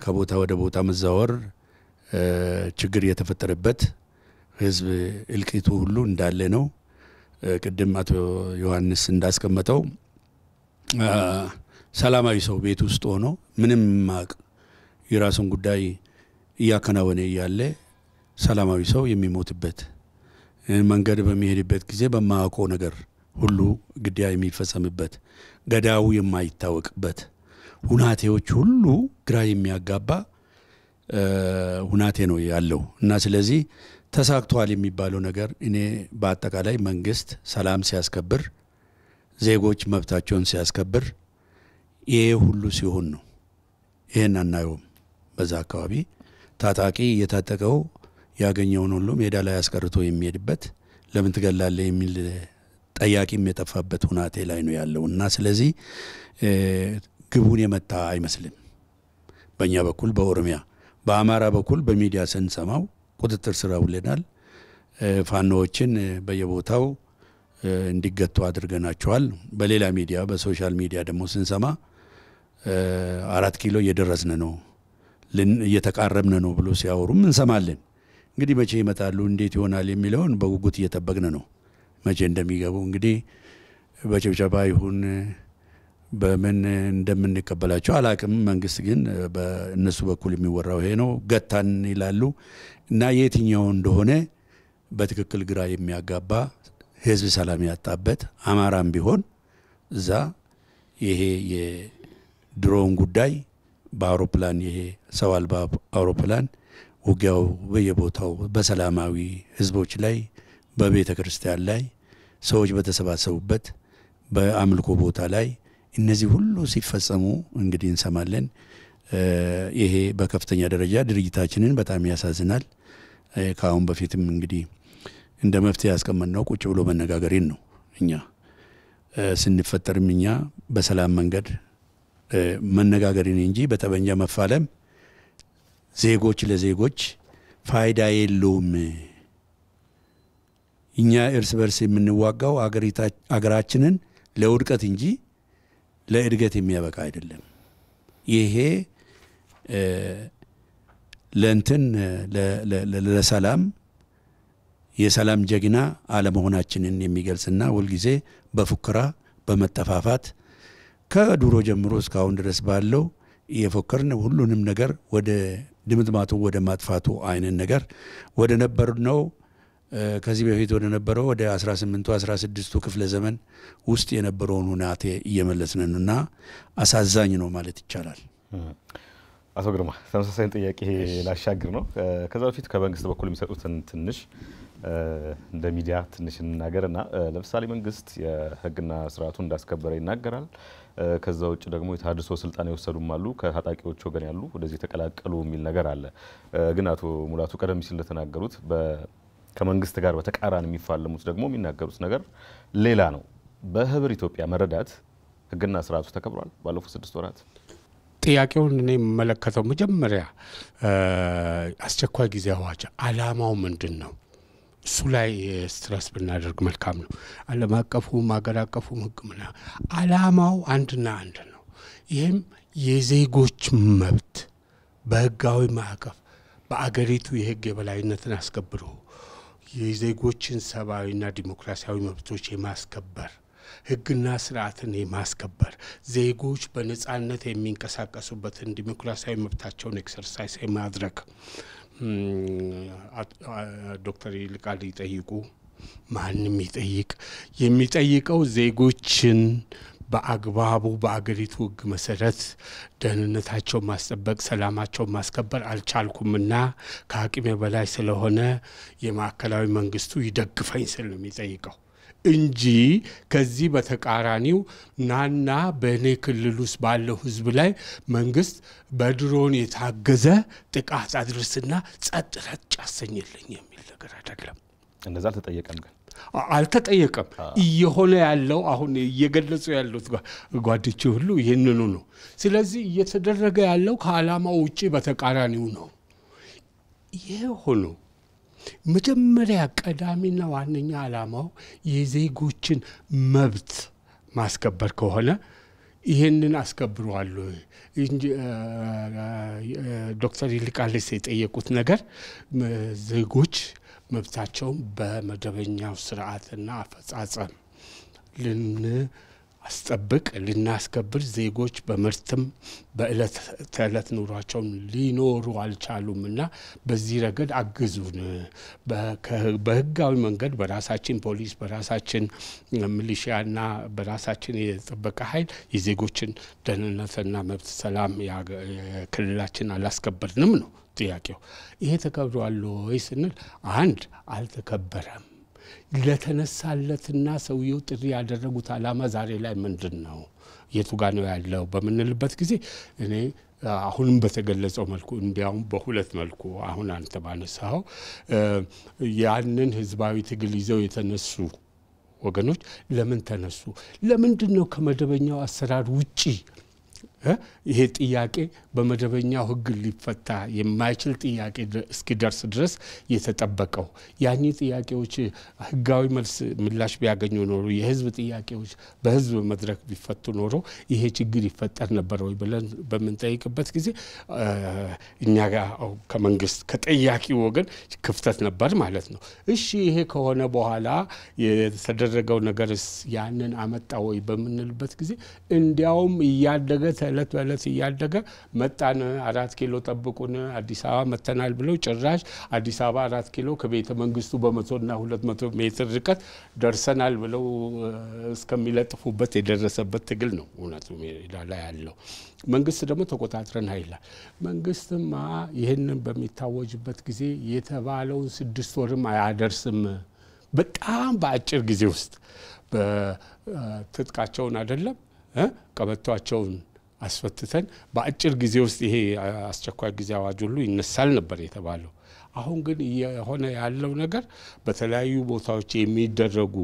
ከቦታ ወደ ቦታ መዛወር ችግር የተፈጠረበት ህዝብ እልቂቱ ሁሉ እንዳለ ነው። ቅድም አቶ ዮሐንስ እንዳስቀመጠው ሰላማዊ ሰው ቤት ውስጥ ሆኖ ምንም ማቅ የራሱን ጉዳይ እያከናወነ እያለ ሰላማዊ ሰው የሚሞትበት መንገድ በሚሄድበት ጊዜ በማያውቀው ነገር ሁሉ ግድያ የሚፈጸምበት ገዳው የማይታወቅበት ሁናቴዎች ሁሉ ግራ የሚያጋባ ሁናቴ ነው ያለው እና ስለዚህ ተሳክቷል የሚባለው ነገር እኔ በአጠቃላይ መንግስት ሰላም ሲያስከብር፣ ዜጎች መብታቸውን ሲያስከብር ይሄ ሁሉ ሲሆን ነው። ይህን አናየውም። በዛ አካባቢ ታጣቂ እየታጠቀው ያገኘውን ሁሉ ሜዳ ላይ አስቀርቶ የሚሄድበት ለምን ትገላለ የሚል ጠያቂም የጠፋበት ሁናቴ ላይ ነው ያለው እና ስለዚህ ግቡን የመታ አይመስልም። በእኛ በኩል በኦሮሚያ በአማራ በኩል በሚዲያ ስንሰማው ቁጥጥር ስር ውለናል፣ ፋኖዎችን በየቦታው እንዲገቱ አድርገናቸዋል። በሌላ ሚዲያ በሶሻል ሚዲያ ደግሞ ስንሰማ አራት ኪሎ እየደረስን ነው እየተቃረብን ነው ብሎ ሲያወሩም እንሰማለን። እንግዲህ መቼ ይመጣሉ እንዴት ይሆናል የሚለውን በጉጉት እየጠበቅን ነው። መቼ እንደሚገቡ እንግዲህ በጭብጨባ ይሁን በምን እንደምንቀበላቸው አላቅም። መንግስት ግን በእነሱ በኩል የሚወራው ይሄ ነው። ገታን ይላሉ እና የትኛው እንደሆነ በትክክል ግራ የሚያጋባ ህዝብ ሰላም ያጣበት አማራም ቢሆን እዛ ይሄ ድሮውን ጉዳይ በአውሮፕላን ይሄ ሰው አልባ አውሮፕላን ውጊያው በየቦታው በሰላማዊ ህዝቦች ላይ በቤተ ክርስቲያን ላይ ሰዎች በተሰባሰቡበት በአምልኮ ቦታ ላይ እነዚህ ሁሉ ሲፈጸሙ እንግዲህ እንሰማለን። ይሄ በከፍተኛ ደረጃ ድርጅታችንን በጣም ያሳዝናል። ከአሁን በፊትም እንግዲህ እንደ መፍትሄ ያስቀመጥነው ቁጭ ብሎ መነጋገርን ነው። እኛ ስንፈጠርም እኛ በሰላም መንገድ መነጋገርን እንጂ በጠበንጃ መፋለም ዜጎች ለዜጎች ፋይዳ የለውም። እኛ እርስ በርስ የምንዋጋው አገራችንን ለውድቀት እንጂ ለእድገት የሚያበቃ አይደለም። ይሄ ለእንትን ለሰላም የሰላም ጀግና አለመሆናችንን የሚገልጽና ሁልጊዜ በፉከራ በመጠፋፋት ከድሮ ጀምሮ እስካሁን ድረስ ባለው እየፎከርን ሁሉንም ነገር ወደ ድምጥማቱ ወደ ማጥፋቱ አይንን ነገር ወደ ነበር ነው ከዚህ በፊት ወደ ነበረው ወደ 18ቱ 16ቱ ክፍለ ዘመን ውስጥ የነበረውን ሁናቴ እየመለስንን እና አሳዛኝ ነው ማለት ይቻላል። አቶ ግርማ ተመሳሳይን ጥያቄ ላሻግር ነው። ከዛ በፊት ከመንግስት በኩል የሚሰጡትን ትንሽ እንደ ሚዲያ ትንሽ እንናገር እና ለምሳሌ መንግስት የህግና ስርዓቱን እንዳስከበረ ይናገራል። ከዛ ውጭ ደግሞ የታድሶ ስልጠና የወሰዱም አሉ ከታጣቂዎች ወገን ያሉ ወደዚህ የተቀላቀሉ የሚል ነገር አለ። ግን አቶ ሙላቱ ቀደም ሲል እንደተናገሩት ከመንግስት ጋር በተቃራኒ የሚፋለሙት ደግሞ የሚናገሩት ነገር ሌላ ነው። በህብር ኢትዮጵያ መረዳት ህግና ስርዓቱ ተከብሯል ባለፉት ስድስት ወራት። ጥያቄውን እኔ የምመለከተው መጀመሪያ አስቸኳይ ጊዜ አዋጅ አላማው ምንድን ነው? እሱ ላይ ስትረስ ብናደርግ መልካም ነው። ዓለም አቀፉም አገር አቀፉም ሕክምና አላማው አንድና አንድ ነው። ይህም የዜጎች መብት በህጋዊ ማዕቀፍ በአገሪቱ የህግ የበላይነትን አስከብሮ የዜጎችን ሰብአዊና ዲሞክራሲያዊ መብቶች የማስከበር ህግና ስርዓትን የማስከበር ዜጎች በነጻነት የሚንቀሳቀሱበትን ዲሞክራሲያዊ መብታቸውን ኤክሰርሳይስ የማድረግ ዶክተር ይልቃል ይጠይቁ፣ ማንም ይጠይቅ፣ የሚጠይቀው ዜጎችን በአግባቡ በአገሪቱ ሕግ መሰረት ደህንነታቸውን ማስጠበቅ፣ ሰላማቸውን ማስከበር አልቻልኩምና ከአቅሜ በላይ ስለሆነ የማዕከላዊ መንግስቱ ይደግፈኝ ስል ነው የሚጠይቀው። እንጂ ከዚህ በተቃራኒው ናና በእኔ ክልል ውስጥ ባለው ህዝብ ላይ መንግስት በድሮን የታገዘ ጥቃት አድርስና ጸጥ ረጭ አሰኝልኝ የሚል ነገር አይደለም። እንደዛ አልተጠየቀም ግን አልተጠየቀም። እየሆነ ያለው አሁን እየገለጹ ያሉት ጓዶች ሁሉ ይህንኑ ነው። ስለዚህ እየተደረገ ያለው ከዓላማው ውጭ በተቃራኒው ነው። ይሄ ሆኖ መጀመሪያ ቀዳሚና ዋነኛ ዓላማው የዜጎችን መብት ማስከበር ከሆነ ይህንን አስከብረዋሉ። ዶክተር ይልቃልስ የጠየቁት ነገር ዜጎች መብታቸውን በመደበኛው ስርዓትና አፈጻጸም ልን አስጠብቅ ልናስከብር ዜጎች በምርትም በእለት ተዕለት ኑሯቸውን ሊኖሩ አልቻሉም እና በዚህ ረገድ አግዙን። በህጋዊ መንገድ በራሳችን ፖሊስ፣ በራሳችን ሚሊሺያና በራሳችን የጥበቃ ኃይል የዜጎችን ደህንነትና መብት ሰላም ክልላችን አላስከበርንም ነው ጥያቄው። ይሄ ተከብሯል ወይ ስንል አንድ አልተከበረም። ለተነሳለትና ሰውየው ጥሪ ያደረጉት አላማ ዛሬ ላይ ምንድን ነው የቱ ጋ ነው ያለው በምንልበት ጊዜ እኔ አሁንም በተገለጸው መልኩ እንዲያውም በሁለት መልኩ አሁን አንተ ባነሳኸው ያንን ህዝባዊ ትግል ይዘው የተነሱ ወገኖች ለምን ተነሱ? ለምንድን ነው ከመደበኛው አሰራር ውጪ ይሄ ጥያቄ በመደበኛው ሕግ ሊፈታ የማይችል ጥያቄ እስኪደርስ ድረስ የተጠበቀው ያኒ ጥያቄዎች ሕጋዊ መልስ ምላሽ ቢያገኙ ኖሮ የሕዝብ ጥያቄዎች በሕዝብ መድረክ ቢፈቱ ኖሮ ይሄ ችግር ይፈጠር ነበር ወይ ብለን በምንጠይቅበት ጊዜ እኛ ጋር ከመንግስት ከጠያቂ ወገን ክፍተት ነበር ማለት ነው። እሺ ይሄ ከሆነ በኋላ የተደረገው ነገርስ ያንን አመጣ ወይ በምንልበት ጊዜ እንዲያውም እያደገ እለት በእለት እያደገ መጣን፣ አራት ኪሎ ጠብቁን፣ አዲስ አበባ መተናል ብለው ጭራሽ አዲስ አበባ አራት ኪሎ ከቤተ መንግስቱ በመቶና ሁለት መቶ ሜትር ርቀት ደርሰናል ብለው እስከሚለጥፉበት የደረሰበት ትግል ነው እውነቱ ሜዳ ላይ ያለው። መንግስት ደግሞ ተቆጣጥረን አይላል። መንግስትማ ይህንን በሚታወጅበት ጊዜ የተባለውን ስድስት ወርም አያደርስም። በጣም በአጭር ጊዜ ውስጥ በትጥቃቸውን አይደለም ቀበቷቸውን አስፈትተን በአጭር ጊዜ ውስጥ ይሄ አስቸኳይ ጊዜ አዋጅ ሁሉ ይነሳል ነበር የተባለው። አሁን ግን የሆነ ያለው ነገር በተለያዩ ቦታዎች የሚደረጉ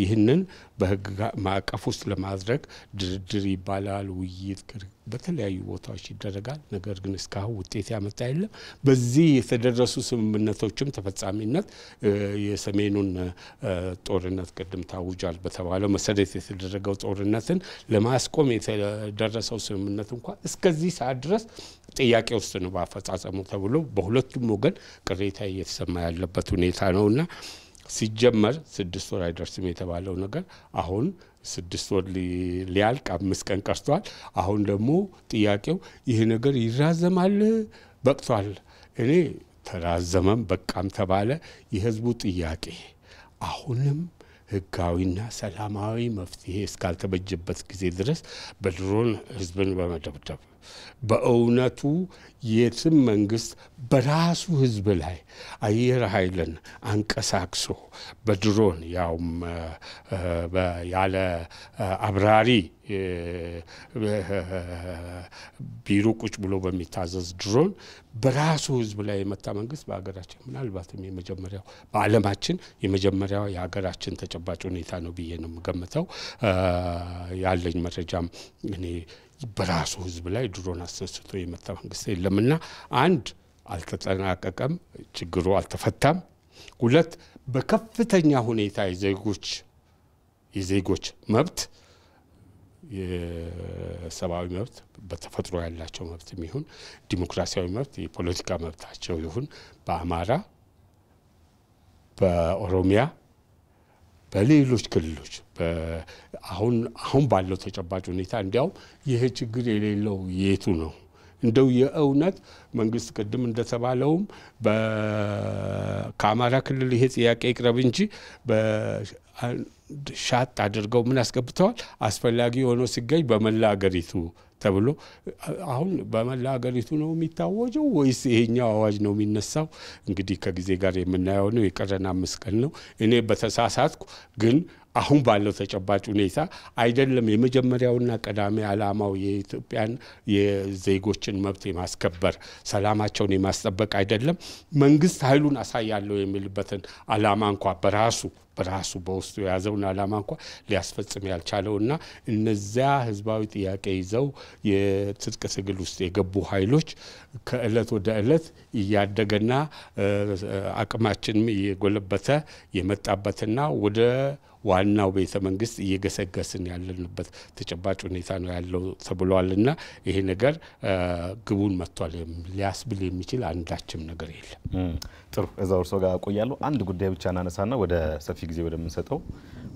ይህንን በህግ ማዕቀፍ ውስጥ ለማድረግ ድርድር ይባላል፣ ውይይት በተለያዩ ቦታዎች ይደረጋል። ነገር ግን እስካሁን ውጤት ያመጣ የለም። በዚህ የተደረሱ ስምምነቶችም ተፈጻሚነት የሰሜኑን ጦርነት ቅድም ታውጃል በተባለው መሰረት የተደረገው ጦርነትን ለማስቆም የተደረሰው ስምምነት እንኳ እስከዚህ ሰዓት ድረስ ጥያቄ ውስጥ ነው በአፈጻጸሙ ተብሎ በሁለቱም ወገን ቅሬታ እየተሰማ ያለበት ሁኔታ ነውና ሲጀመር ስድስት ወር አይደርስም የተባለው ነገር አሁን ስድስት ወር ሊያልቅ አምስት ቀን ቀርቷል። አሁን ደግሞ ጥያቄው ይህ ነገር ይራዘማል በቅቷል። እኔ ተራዘመም በቃም ተባለ የህዝቡ ጥያቄ አሁንም ህጋዊና ሰላማዊ መፍትሄ እስካልተበጀበት ጊዜ ድረስ በድሮን ህዝብን በመደብደብ በእውነቱ የትም መንግስት በራሱ ህዝብ ላይ አየር ኃይልን አንቀሳቅሶ በድሮን ያውም ያለ አብራሪ ቢሮ ቁጭ ብሎ በሚታዘዝ ድሮን በራሱ ህዝብ ላይ የመታ መንግስት በሀገራችን ምናልባትም የመጀመሪያው በዓለማችን የመጀመሪያው የሀገራችን ተጨባጭ ሁኔታ ነው ብዬ ነው የምገምተው። ያለኝ መረጃም እኔ በራሱ ህዝብ ላይ ድሮን አስነስቶ የመታ መንግስት የለምና አንድ አልተጠናቀቀም፣ ችግሩ አልተፈታም። ሁለት በከፍተኛ ሁኔታ የዜጎች የዜጎች መብት የሰብአዊ መብት በተፈጥሮ ያላቸው መብት ይሁን ዲሞክራሲያዊ መብት የፖለቲካ መብታቸው ይሁን በአማራ በኦሮሚያ በሌሎች ክልሎች አሁን አሁን ባለው ተጨባጭ ሁኔታ እንዲያውም ይሄ ችግር የሌለው የቱ ነው? እንደው የእውነት መንግስት ቅድም እንደተባለውም ከአማራ ክልል ይሄ ጥያቄ ይቅረብ እንጂ ሻጥ አድርገው ምን አስገብተዋል? አስፈላጊ ሆኖ ሲገኝ በመላ ሀገሪቱ ተብሎ አሁን በመላ ሀገሪቱ ነው የሚታወጀው ወይስ ይሄኛው አዋጅ ነው የሚነሳው? እንግዲህ ከጊዜ ጋር የምናየው ነው። የቀረን አምስት ቀን ነው። እኔ በተሳሳትኩ ግን አሁን ባለው ተጨባጭ ሁኔታ አይደለም የመጀመሪያውና ቀዳሚ ዓላማው የኢትዮጵያን የዜጎችን መብት የማስከበር ሰላማቸውን የማስጠበቅ አይደለም መንግስት ኃይሉን አሳያለሁ የሚልበትን ዓላማ እንኳ በራሱ በራሱ በውስጡ የያዘውን ዓላማ እንኳ ሊያስፈጽም እና እነዚያ ህዝባዊ ጥያቄ ይዘው የትጥቅ ትግል ውስጥ የገቡ ኃይሎች ከእለት ወደ እለት እያደገና አቅማችንም እየጎለበተ የመጣበትና ወደ ዋናው ቤተ መንግስት እየገሰገስን ያለንበት ተጨባጭ ሁኔታ ነው ያለው ተብሏልና ይሄ ነገር ግቡን መጥቷል ሊያስብል የሚችል አንዳችም ነገር የለም። ጥሩ እዛው እርሶ ጋር አቆያለሁ። አንድ ጉዳይ ብቻ እናነሳና ወደ ሰፊ ጊዜ ወደምንሰጠው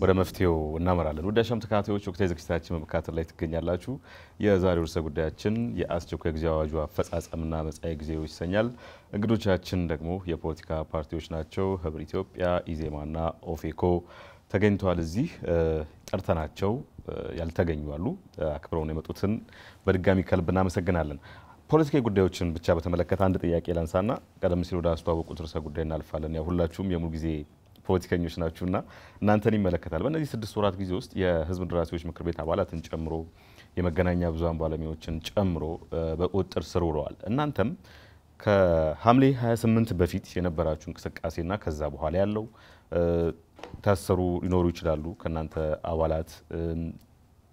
ወደ መፍትሄው እናመራለን። ውድ አሻም ተከታታዮች ወቅታዊ ዝግጅታችን በመከታተል ላይ ትገኛላችሁ። የዛሬው ርዕሰ ጉዳያችን የአስቸኳይ ጊዜ አዋጁ አፈጻጸምና መጻኢ ጊዜው ይሰኛል። እንግዶቻችን ደግሞ የፖለቲካ ፓርቲዎች ናቸው። ህብር ኢትዮጵያ፣ ኢዜማና ኦፌኮ ተገኝተዋል። እዚህ ጠርተናቸው ያልተገኙ አሉ። አክብረውን የመጡትን በድጋሚ ከልብ እናመሰግናለን። ፖለቲካዊ ጉዳዮችን ብቻ በተመለከተ አንድ ጥያቄ ላንሳና ቀደም ሲል ወደ አስተዋወቁት ርዕሰ ጉዳይ እናልፋለን። ያው ሁላችሁም የሙሉ ጊዜ ፖለቲከኞች ናችሁና እናንተን ይመለከታል። በእነዚህ ስድስት ወራት ጊዜ ውስጥ የህዝብ እንደራሴዎች ምክር ቤት አባላትን ጨምሮ የመገናኛ ብዙኃን ባለሙያዎችን ጨምሮ በቁጥጥር ስር ውለዋል። እናንተም ከሐምሌ 28 በፊት የነበራችሁ እንቅስቃሴና ከዛ በኋላ ያለው ታሰሩ ሊኖሩ ይችላሉ ከእናንተ አባላት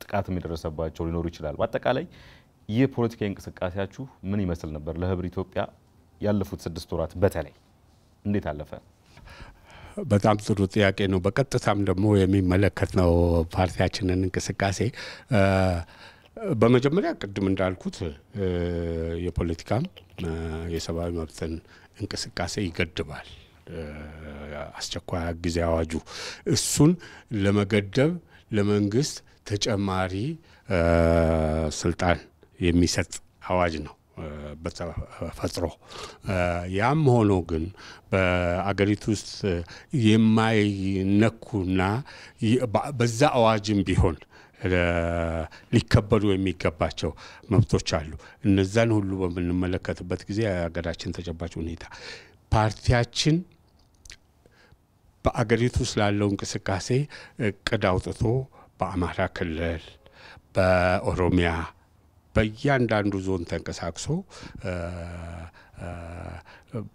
ጥቃት የደረሰባቸው ሊኖሩ ይችላል። በአጠቃላይ የፖለቲካዊ እንቅስቃሴያችሁ ምን ይመስል ነበር? ለህብር ኢትዮጵያ ያለፉት ስድስት ወራት በተለይ እንዴት አለፈ? በጣም ጥሩ ጥያቄ ነው። በቀጥታም ደግሞ የሚመለከት ነው ፓርቲያችንን እንቅስቃሴ። በመጀመሪያ ቅድም እንዳልኩት የፖለቲካም የሰብአዊ መብትን እንቅስቃሴ ይገድባል አስቸኳይ ጊዜ አዋጁ። እሱን ለመገደብ ለመንግስት ተጨማሪ ስልጣን የሚሰጥ አዋጅ ነው በተፈጥሮ ያም ሆኖ ግን በአገሪቱ ውስጥ የማይነኩና በዛ አዋጅም ቢሆን ሊከበሩ የሚገባቸው መብቶች አሉ። እነዛን ሁሉ በምንመለከትበት ጊዜ የሀገራችን ተጨባጭ ሁኔታ ፓርቲያችን በአገሪቱ ስላለው እንቅስቃሴ እቅድ አውጥቶ በአማራ ክልል፣ በኦሮሚያ በእያንዳንዱ ዞን ተንቀሳቅሶ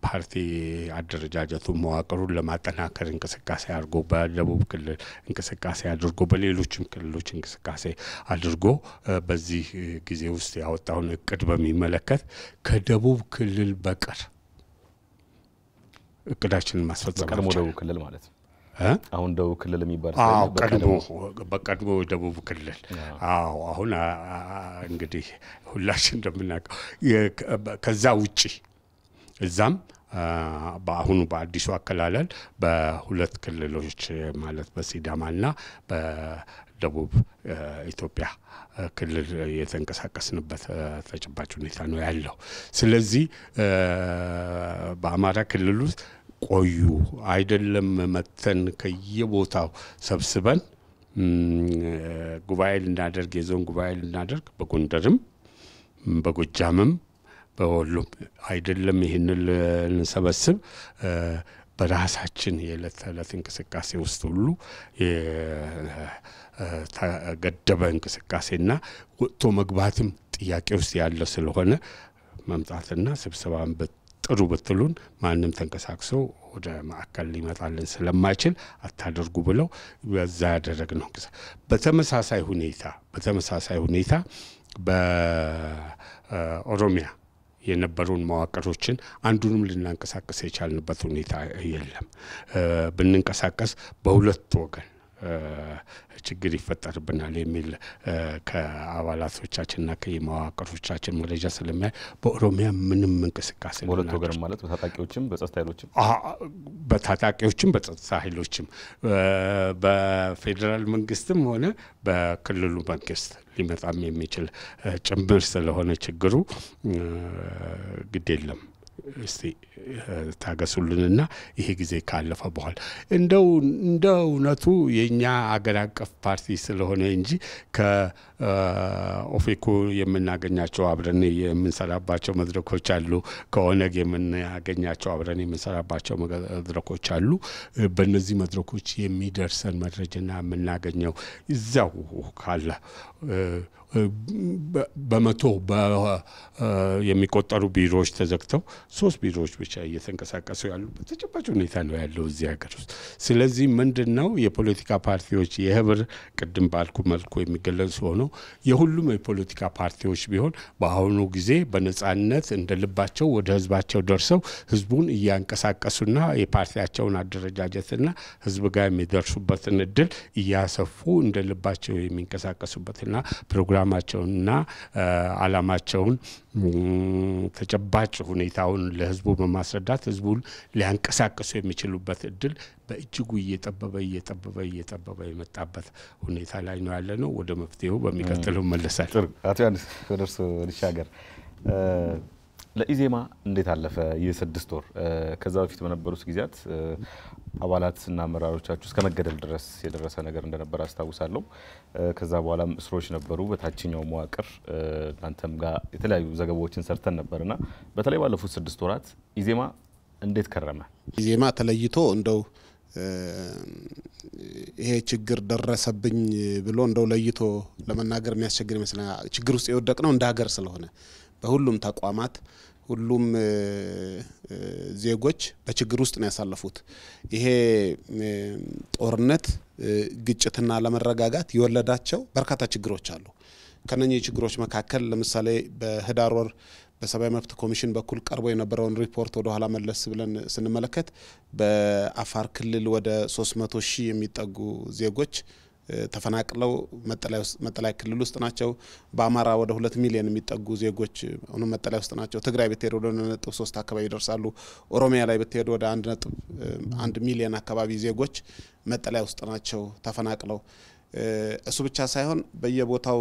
ፓርቲ አደረጃጀቱ መዋቅሩን ለማጠናከር እንቅስቃሴ አድርጎ በደቡብ ክልል እንቅስቃሴ አድርጎ በሌሎችም ክልሎች እንቅስቃሴ አድርጎ በዚህ ጊዜ ውስጥ ያወጣውን እቅድ በሚመለከት ከደቡብ ክልል በቀር እቅዳችንን ማስፈጸም ቀድሞ ደቡብ ክልል ማለት ነው። አሁን ደቡብ ክልል የሚባል ቀድሞ በቀድሞ ደቡብ ክልል አዎ። አሁን እንግዲህ ሁላችን እንደምናውቀው ከዛ ውጪ እዛም በአሁኑ በአዲሱ አከላለል በሁለት ክልሎች ማለት በሲዳማና በደቡብ ኢትዮጵያ ክልል የተንቀሳቀስንበት ተጨባጭ ሁኔታ ነው ያለው። ስለዚህ በአማራ ክልል ውስጥ ቆዩ። አይደለም መተን ከየቦታው ሰብስበን ጉባኤ ልናደርግ የዞን ጉባኤ ልናደርግ በጎንደርም በጎጃምም በወሎም አይደለም ይህንን ልንሰበስብ በራሳችን የዕለት ተዕለት እንቅስቃሴ ውስጥ ሁሉ የተገደበ እንቅስቃሴና ወጥቶ መግባትም ጥያቄ ውስጥ ያለ ስለሆነ መምጣትና ስብሰባን ጥሩ ብትሉን ማንም ተንቀሳቅሶ ወደ ማዕከል ሊመጣልን ስለማይችል አታደርጉ ብለው በዛ ያደረግነው ግዛ በተመሳሳይ ሁኔታ በተመሳሳይ ሁኔታ በኦሮሚያ የነበሩን መዋቅሮችን አንዱንም ልናንቀሳቀስ የቻልንበት ሁኔታ የለም። ብንንቀሳቀስ በሁለት ወገን ችግር ይፈጠርብናል የሚል ከአባላቶቻችንና ከየመዋቅሮቻችን መረጃ ስለሚያ በኦሮሚያ ምንም እንቅስቃሴ በሁለቱ ወገር ማለት በታጣቂዎችም በጸጥታ ኃይሎችም በታጣቂዎችም በጸጥታ ኃይሎችም በፌዴራል መንግስትም ሆነ በክልሉ መንግስት ሊመጣም የሚችል ጭምብል ስለሆነ ችግሩ ግድ የለም። እስቲ ታገሱልንና ይሄ ጊዜ ካለፈ በኋላ እንደው እንደ እውነቱ የእኛ አገር አቀፍ ፓርቲ ስለሆነ እንጂ ከኦፌኮ የምናገኛቸው አብረን የምንሰራባቸው መድረኮች አሉ። ከኦነግ የምናገኛቸው አብረን የምንሰራባቸው መድረኮች አሉ። በእነዚህ መድረኮች የሚደርሰን መረጃና የምናገኘው እዚያው ካለ በመቶ የሚቆጠሩ ቢሮዎች ተዘግተው ሶስት ቢሮዎች ብቻ እየተንቀሳቀሱ ያሉበት ተጨባጭ ሁኔታ ነው ያለው እዚህ ሀገር ውስጥ። ስለዚህ ምንድን ነው የፖለቲካ ፓርቲዎች የህብር ቅድም ባልኩ መልኩ የሚገለጽ ሆነው የሁሉም የፖለቲካ ፓርቲዎች ቢሆን በአሁኑ ጊዜ በነጻነት እንደ ልባቸው ወደ ህዝባቸው ደርሰው ህዝቡን እያንቀሳቀሱና የፓርቲያቸውን አደረጃጀትና ህዝብ ጋር የሚደርሱበትን እድል እያሰፉ እንደ ልባቸው የሚንቀሳቀሱበትና ፕሮግራም ፕሮግራማቸውንና አላማቸውን ተጨባጭ ሁኔታውን ለህዝቡ በማስረዳት ህዝቡን ሊያንቀሳቅሱ የሚችሉበት እድል በእጅጉ እየጠበበ እየጠበበ እየጠበበ የመጣበት ሁኔታ ላይ ነው ያለ ነው። ወደ መፍትሄው በሚቀጥለው መለሳል። አቶ ዮሐንስ ወደ እርስ ልሻገር። ለኢዜማ እንዴት አለፈ ይህ ስድስት ወር? ከዛ በፊት በነበሩት ጊዜያት አባላትና አመራሮቻችሁ እስከ መገደል ድረስ የደረሰ ነገር እንደነበር አስታውሳለሁ። ከዛ በኋላም ስሮች ነበሩ በታችኛው መዋቅር እናንተም ጋር የተለያዩ ዘገባዎችን ሰርተን ነበር በተለይ ባለፉት ስድስት ወራት ኢዜማ እንዴት ከረመ? ኢዜማ ተለይቶ እንደው ይሄ ችግር ደረሰብኝ ብሎ እንደው ለይቶ ለመናገር የሚያስቸግር ይመስለኛል። ችግር ውስጥ የወደቅ ነው እንደ ሀገር ስለሆነ በሁሉም ተቋማት ሁሉም ዜጎች በችግር ውስጥ ነው ያሳለፉት። ይሄ ጦርነት፣ ግጭትና ለመረጋጋት የወለዳቸው በርካታ ችግሮች አሉ። ከነኚህ ችግሮች መካከል ለምሳሌ በህዳር ወር በሰብአዊ መብት ኮሚሽን በኩል ቀርቦ የነበረውን ሪፖርት ወደ ኋላ መለስ ብለን ስንመለከት በአፋር ክልል ወደ 300 ሺህ የሚጠጉ ዜጎች ተፈናቅለው መጠለያ ክልል ውስጥ ናቸው። በአማራ ወደ ሁለት ሚሊዮን የሚጠጉ ዜጎች አሁንም መጠለያ ውስጥ ናቸው። ትግራይ ብትሄድ ወደ ነጥብ ሶስት አካባቢ ይደርሳሉ። ኦሮሚያ ላይ ብትሄድ ወደ አንድ ነጥብ አንድ ሚሊዮን አካባቢ ዜጎች መጠለያ ውስጥ ናቸው ተፈናቅለው እሱ ብቻ ሳይሆን በየቦታው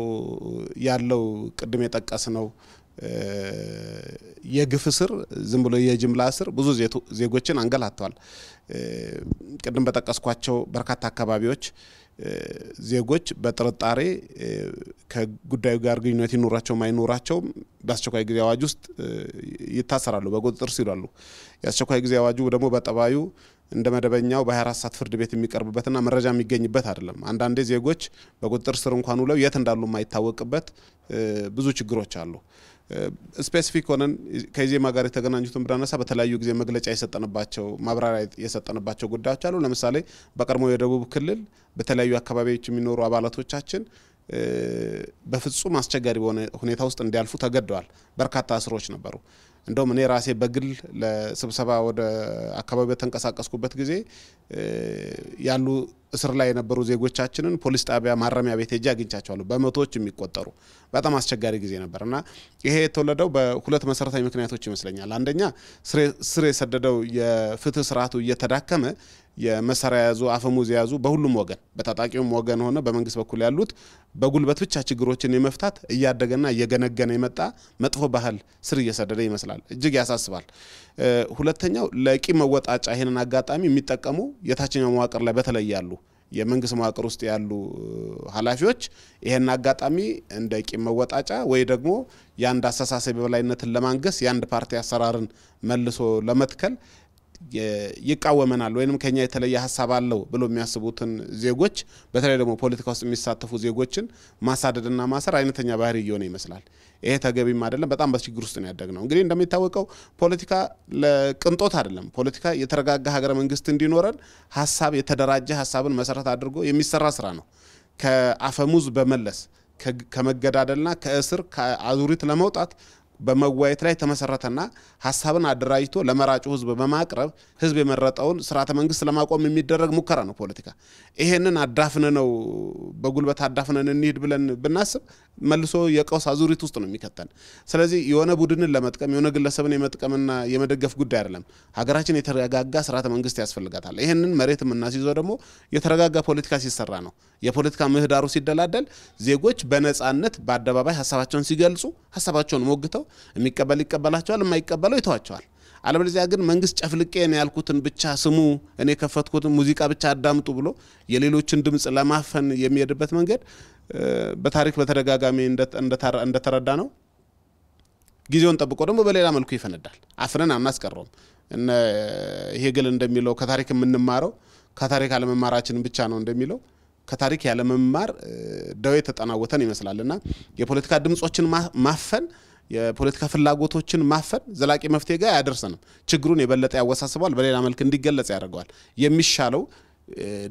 ያለው ቅድም የጠቀስ ነው የግፍ እስር ዝም ብሎ የጅምላ እስር ብዙ ዜጎችን አንገላተዋል። ቅድም በጠቀስኳቸው በርካታ አካባቢዎች ዜጎች በጥርጣሬ ከጉዳዩ ጋር ግንኙነት ይኖራቸውም አይኖራቸውም በአስቸኳይ ጊዜ አዋጅ ውስጥ ይታሰራሉ፣ በቁጥጥር ስር ይውላሉ። የአስቸኳይ ጊዜ አዋጁ ደግሞ በጠባዩ እንደ መደበኛው በ24 ሰዓት ፍርድ ቤት የሚቀርብበትና መረጃ የሚገኝበት አይደለም። አንዳንዴ ዜጎች በቁጥጥር ስር እንኳን ውለው የት እንዳሉ የማይታወቅበት ብዙ ችግሮች አሉ። ስፔሲፊክ ሆነን ከኢዜማ ጋር የተገናኙትን ብናነሳ በተለያዩ ጊዜ መግለጫ የሰጠንባቸው ማብራሪያ የሰጠንባቸው ጉዳዮች አሉ። ለምሳሌ በቀድሞ የደቡብ ክልል በተለያዩ አካባቢዎች የሚኖሩ አባላቶቻችን በፍጹም አስቸጋሪ በሆነ ሁኔታ ውስጥ እንዲያልፉ ተገደዋል። በርካታ እስሮች ነበሩ። እንደውም እኔ ራሴ በግል ለስብሰባ ወደ አካባቢ በተንቀሳቀስኩበት ጊዜ ያሉ እስር ላይ የነበሩ ዜጎቻችንን ፖሊስ ጣቢያ ማረሚያ ቤት ሄጄ አግኝቻቸዋለሁ። በመቶዎች የሚቆጠሩ በጣም አስቸጋሪ ጊዜ ነበር እና ይሄ የተወለደው በሁለት መሰረታዊ ምክንያቶች ይመስለኛል። አንደኛ ስር የሰደደው የፍትህ ስርዓቱ እየተዳከመ የመሳሪያ የያዙ አፈሙዝ የያዙ በሁሉም ወገን በታጣቂውም ወገን ሆነ በመንግስት በኩል ያሉት በጉልበት ብቻ ችግሮችን የመፍታት እያደገና እየገነገነ የመጣ መጥፎ ባህል ስር እየሰደደ ይመስላል። እጅግ ያሳስባል። ሁለተኛው ለቂ መወጣጫ ይህንን አጋጣሚ የሚጠቀሙ የታችኛው መዋቅር ላይ በተለይ ያሉ የመንግስት መዋቅር ውስጥ ያሉ ኃላፊዎች ይህን አጋጣሚ እንደ ቂም መወጣጫ ወይ ደግሞ የአንድ አስተሳሰብ የበላይነትን ለማንገስ የአንድ ፓርቲ አሰራርን መልሶ ለመትከል ይቃወመናል ወይም ከኛ የተለየ ሀሳብ አለው ብሎ የሚያስቡትን ዜጎች በተለይ ደግሞ ፖለቲካ ውስጥ የሚሳተፉ ዜጎችን ማሳደድና ማሰር አይነተኛ ባህሪ እየሆነ ይመስላል። ይሄ ተገቢም አይደለም። በጣም በችግር ውስጥ ነው ነው። እንግዲህ እንደሚታወቀው ፖለቲካ ለቅንጦት አይደለም። ፖለቲካ የተረጋጋ ሀገረ መንግስት እንዲኖረን ሀሳብ የተደራጀ ሀሳብን መሰረት አድርጎ የሚሰራ ስራ ነው። ከአፈሙዝ በመለስ ከመገዳደልና ከእስር ከአዙሪት ለመውጣት በመወያየት ላይ ተመሰረተና ሀሳብን አደራጅቶ ለመራጩ ህዝብ በማቅረብ ህዝብ የመረጠውን ስርዓተ መንግስት ለማቆም የሚደረግ ሙከራ ነው ፖለቲካ። ይሄንን አዳፍነ ነው በጉልበት አዳፍነን እንሂድ ብለን ብናስብ መልሶ የቀውስ አዙሪት ውስጥ ነው የሚከተን። ስለዚህ የሆነ ቡድንን ለመጥቀም የሆነ ግለሰብን የመጥቀምና የመደገፍ ጉዳይ አይደለም። ሀገራችን የተረጋጋ ስርዓተ መንግስት ያስፈልጋታል። ይህንን መሬት የምናስይዘው ደግሞ የተረጋጋ ፖለቲካ ሲሰራ ነው። የፖለቲካ ምህዳሩ ሲደላደል ዜጎች በነጻነት በአደባባይ ሀሳባቸውን ሲገልጹ ሀሳባቸውን ሞግተው የሚቀበል ይቀበላቸዋል፣ የማይቀበለው ይተዋቸዋል። አለበለዚያ ግን መንግስት ጨፍልቄ ነው ያልኩትን ብቻ ስሙ፣ እኔ ከፈትኩትን ሙዚቃ ብቻ አዳምጡ ብሎ የሌሎችን ድምፅ ለማፈን የሚሄድበት መንገድ በታሪክ በተደጋጋሚ እንደተረዳ ነው። ጊዜውን ጠብቆ ደግሞ በሌላ መልኩ ይፈነዳል። አፍነን አናስቀረውም። እነ ሄግል እንደሚለው ከታሪክ የምንማረው ከታሪክ አለመማራችን ብቻ ነው እንደሚለው ከታሪክ ያለመማር ደዌ ተጠናወተን ይመስላል እና የፖለቲካ ድምፆችን ማፈን የፖለቲካ ፍላጎቶችን ማፈን ዘላቂ መፍትሄ ጋር አያደርሰንም። ችግሩን የበለጠ ያወሳስበዋል፣ በሌላ መልክ እንዲገለጽ ያደርገዋል። የሚሻለው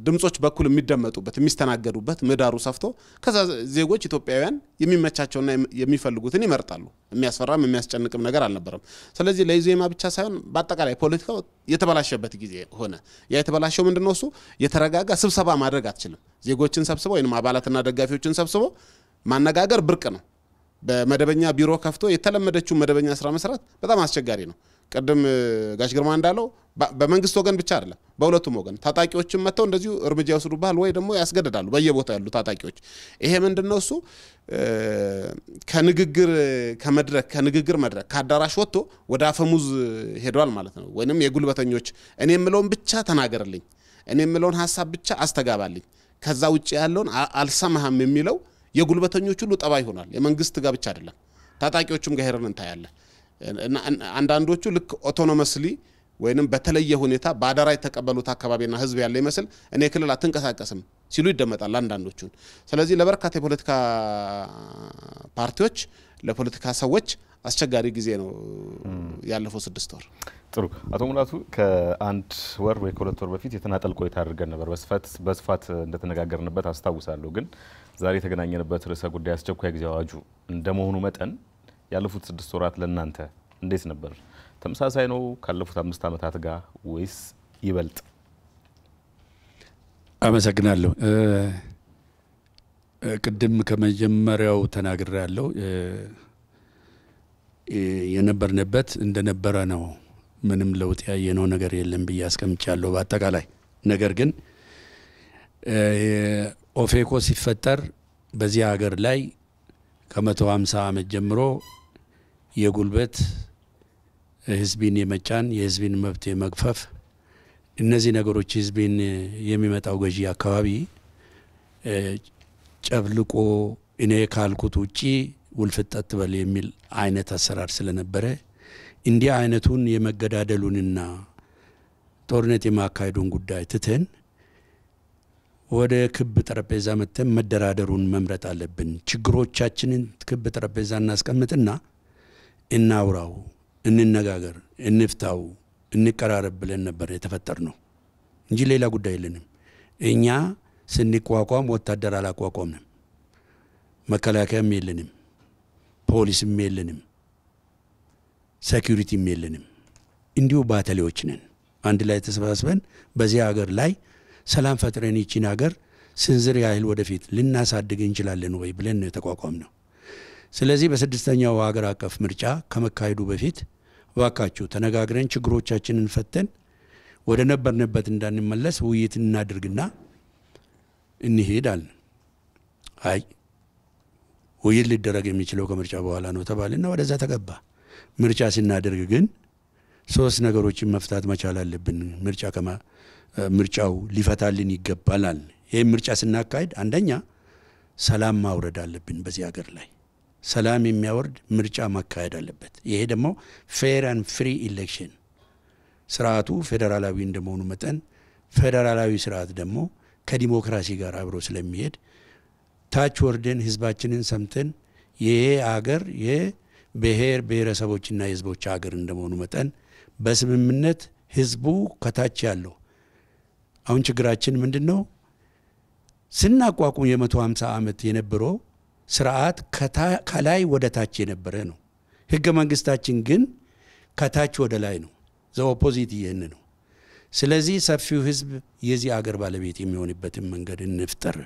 ድምጾች በኩል የሚደመጡበት የሚስተናገዱበት ምህዳሩ ሰፍቶ ከዛ ዜጎች ኢትዮጵያውያን የሚመቻቸውና የሚፈልጉትን ይመርጣሉ። የሚያስፈራም የሚያስጨንቅም ነገር አልነበረም። ስለዚህ ለኢዜማ ብቻ ሳይሆን በአጠቃላይ ፖለቲካው የተበላሸበት ጊዜ ሆነ። ያ የተበላሸው ምንድን ነው? እሱ የተረጋጋ ስብሰባ ማድረግ አትችልም። ዜጎችን ሰብስበው ወይም አባላትና ደጋፊዎችን ሰብስቦ ማነጋገር ብርቅ ነው። በመደበኛ ቢሮ ከፍቶ የተለመደችው መደበኛ ስራ መስራት በጣም አስቸጋሪ ነው። ቅድም ጋሽ ግርማ እንዳለው በመንግስት ወገን ብቻ አይደለም፣ በሁለቱም ወገን ታጣቂዎችም መጥተው እንደዚሁ እርምጃ ይወስዱብሃል ወይ ደግሞ ያስገድዳሉ። በየቦታው ያሉ ታጣቂዎች ይሄ ምንድን ነው? እሱ ከንግግር ከመድረክ ከንግግር መድረክ ከአዳራሽ ወጥቶ ወደ አፈሙዝ ሄዷል ማለት ነው። ወይንም የጉልበተኞች እኔ የምለውን ብቻ ተናገርልኝ፣ እኔ የምለውን ሀሳብ ብቻ አስተጋባልኝ፣ ከዛ ውጭ ያለውን አልሰማህም የሚለው የጉልበተኞች ሁሉ ጠባይ ሆኗል የመንግስት ጋር ብቻ አይደለም፣ ታጣቂዎቹም ጋር ሄደን እንታያለን። አንዳንዶቹ ልክ ኦቶኖመስሊ ወይንም በተለየ ሁኔታ በአደራ የተቀበሉት አካባቢና ህዝብ ያለ ይመስል እኔ ክልል አትንቀሳቀስም ሲሉ ይደመጣል አንዳንዶቹን። ስለዚህ ለበርካታ የፖለቲካ ፓርቲዎች ለፖለቲካ ሰዎች አስቸጋሪ ጊዜ ነው ያለፈው ስድስት ወር። ጥሩ አቶ ሙላቱ ከአንድ ወር ወይ ከሁለት ወር በፊት የተናጠል ቆይታ አድርገን ነበር። በስፋት በስፋት እንደተነጋገርንበት አስታውሳለሁ። ግን ዛሬ የተገናኘንበት ርዕሰ ጉዳይ አስቸኳይ ጊዜ አዋጁ እንደመሆኑ መጠን ያለፉት ስድስት ወራት ለእናንተ እንዴት ነበር? ተመሳሳይ ነው ካለፉት አምስት ዓመታት ጋር ወይስ ይበልጥ? አመሰግናለሁ። ቅድም ከመጀመሪያው ተናግሬ ያለው የነበርንበት እንደነበረ ነው። ምንም ለውጥ ያየነው ነገር የለም ብዬ አስቀምጫለሁ በአጠቃላይ። ነገር ግን ኦፌኮ ሲፈጠር በዚህ ሀገር ላይ ከመቶ ሃምሳ ዓመት ጀምሮ የጉልበት ህዝብን የመጫን የህዝብን መብት የመግፈፍ እነዚህ ነገሮች ህዝብን የሚመጣው ገዢ አካባቢ ጨብልቆ እኔ ካልኩት ውጪ ውልፍጠት ትበል የሚል አይነት አሰራር ስለነበረ እንዲህ አይነቱን የመገዳደሉንና ጦርነት የማካሄዱን ጉዳይ ትተን ወደ ክብ ጠረጴዛ መጥተን መደራደሩን መምረጥ አለብን። ችግሮቻችንን ክብ ጠረጴዛ እናስቀምጥና እናውራው፣ እንነጋገር፣ እንፍታው፣ እንቀራረብ ብለን ነበር የተፈጠር ነው እንጂ ሌላ ጉዳይ የለንም። እኛ ስንቋቋም ወታደር አላቋቋምንም። መከላከያም የለንም፣ ፖሊስም የለንም፣ ሴኩሪቲም የለንም። እንዲሁ ባተሌዎች ነን። አንድ ላይ ተሰባስበን በዚህ ሀገር ላይ ሰላም ፈጥረን ይችን ሀገር ስንዝር ያህል ወደፊት ልናሳድግ እንችላለን ወይ ብለን ነው የተቋቋም ነው። ስለዚህ በስድስተኛው ሀገር አቀፍ ምርጫ ከመካሄዱ በፊት እባካችሁ ተነጋግረን ችግሮቻችንን ፈተን ወደ ነበርንበት እንዳንመለስ ውይይት እናድርግና እንሄድ አልን። አይ ውይይት ሊደረግ የሚችለው ከምርጫ በኋላ ነው ተባልና ወደዛ ተገባ። ምርጫ ስናደርግ ግን ሶስት ነገሮችን መፍታት መቻል አለብን። ምርጫ ምርጫው ሊፈታልን ይገባል አልን። ይህም ምርጫ ስናካሄድ አንደኛ ሰላም ማውረድ አለብን በዚህ ሀገር ላይ ሰላም የሚያወርድ ምርጫ ማካሄድ አለበት። ይሄ ደግሞ ፌር አንድ ፍሪ ኢሌክሽን ስርዓቱ ፌዴራላዊ እንደመሆኑ መጠን ፌዴራላዊ ስርዓት ደግሞ ከዲሞክራሲ ጋር አብሮ ስለሚሄድ ታች ወርደን ህዝባችንን ሰምተን ይሄ አገር የብሔር ብሔረሰቦችና የህዝቦች አገር እንደመሆኑ መጠን በስምምነት ህዝቡ ከታች ያለው አሁን ችግራችን ምንድን ነው? ስናቋቁም የመቶ ሃምሳ ዓመት የነበረው ስርዓት ከላይ ወደ ታች የነበረ ነው። ህገ መንግስታችን ግን ከታች ወደ ላይ ነው። ዘኦፖዚት ይህን ነው። ስለዚህ ሰፊው ህዝብ የዚህ አገር ባለቤት የሚሆንበትን መንገድ እንፍጠር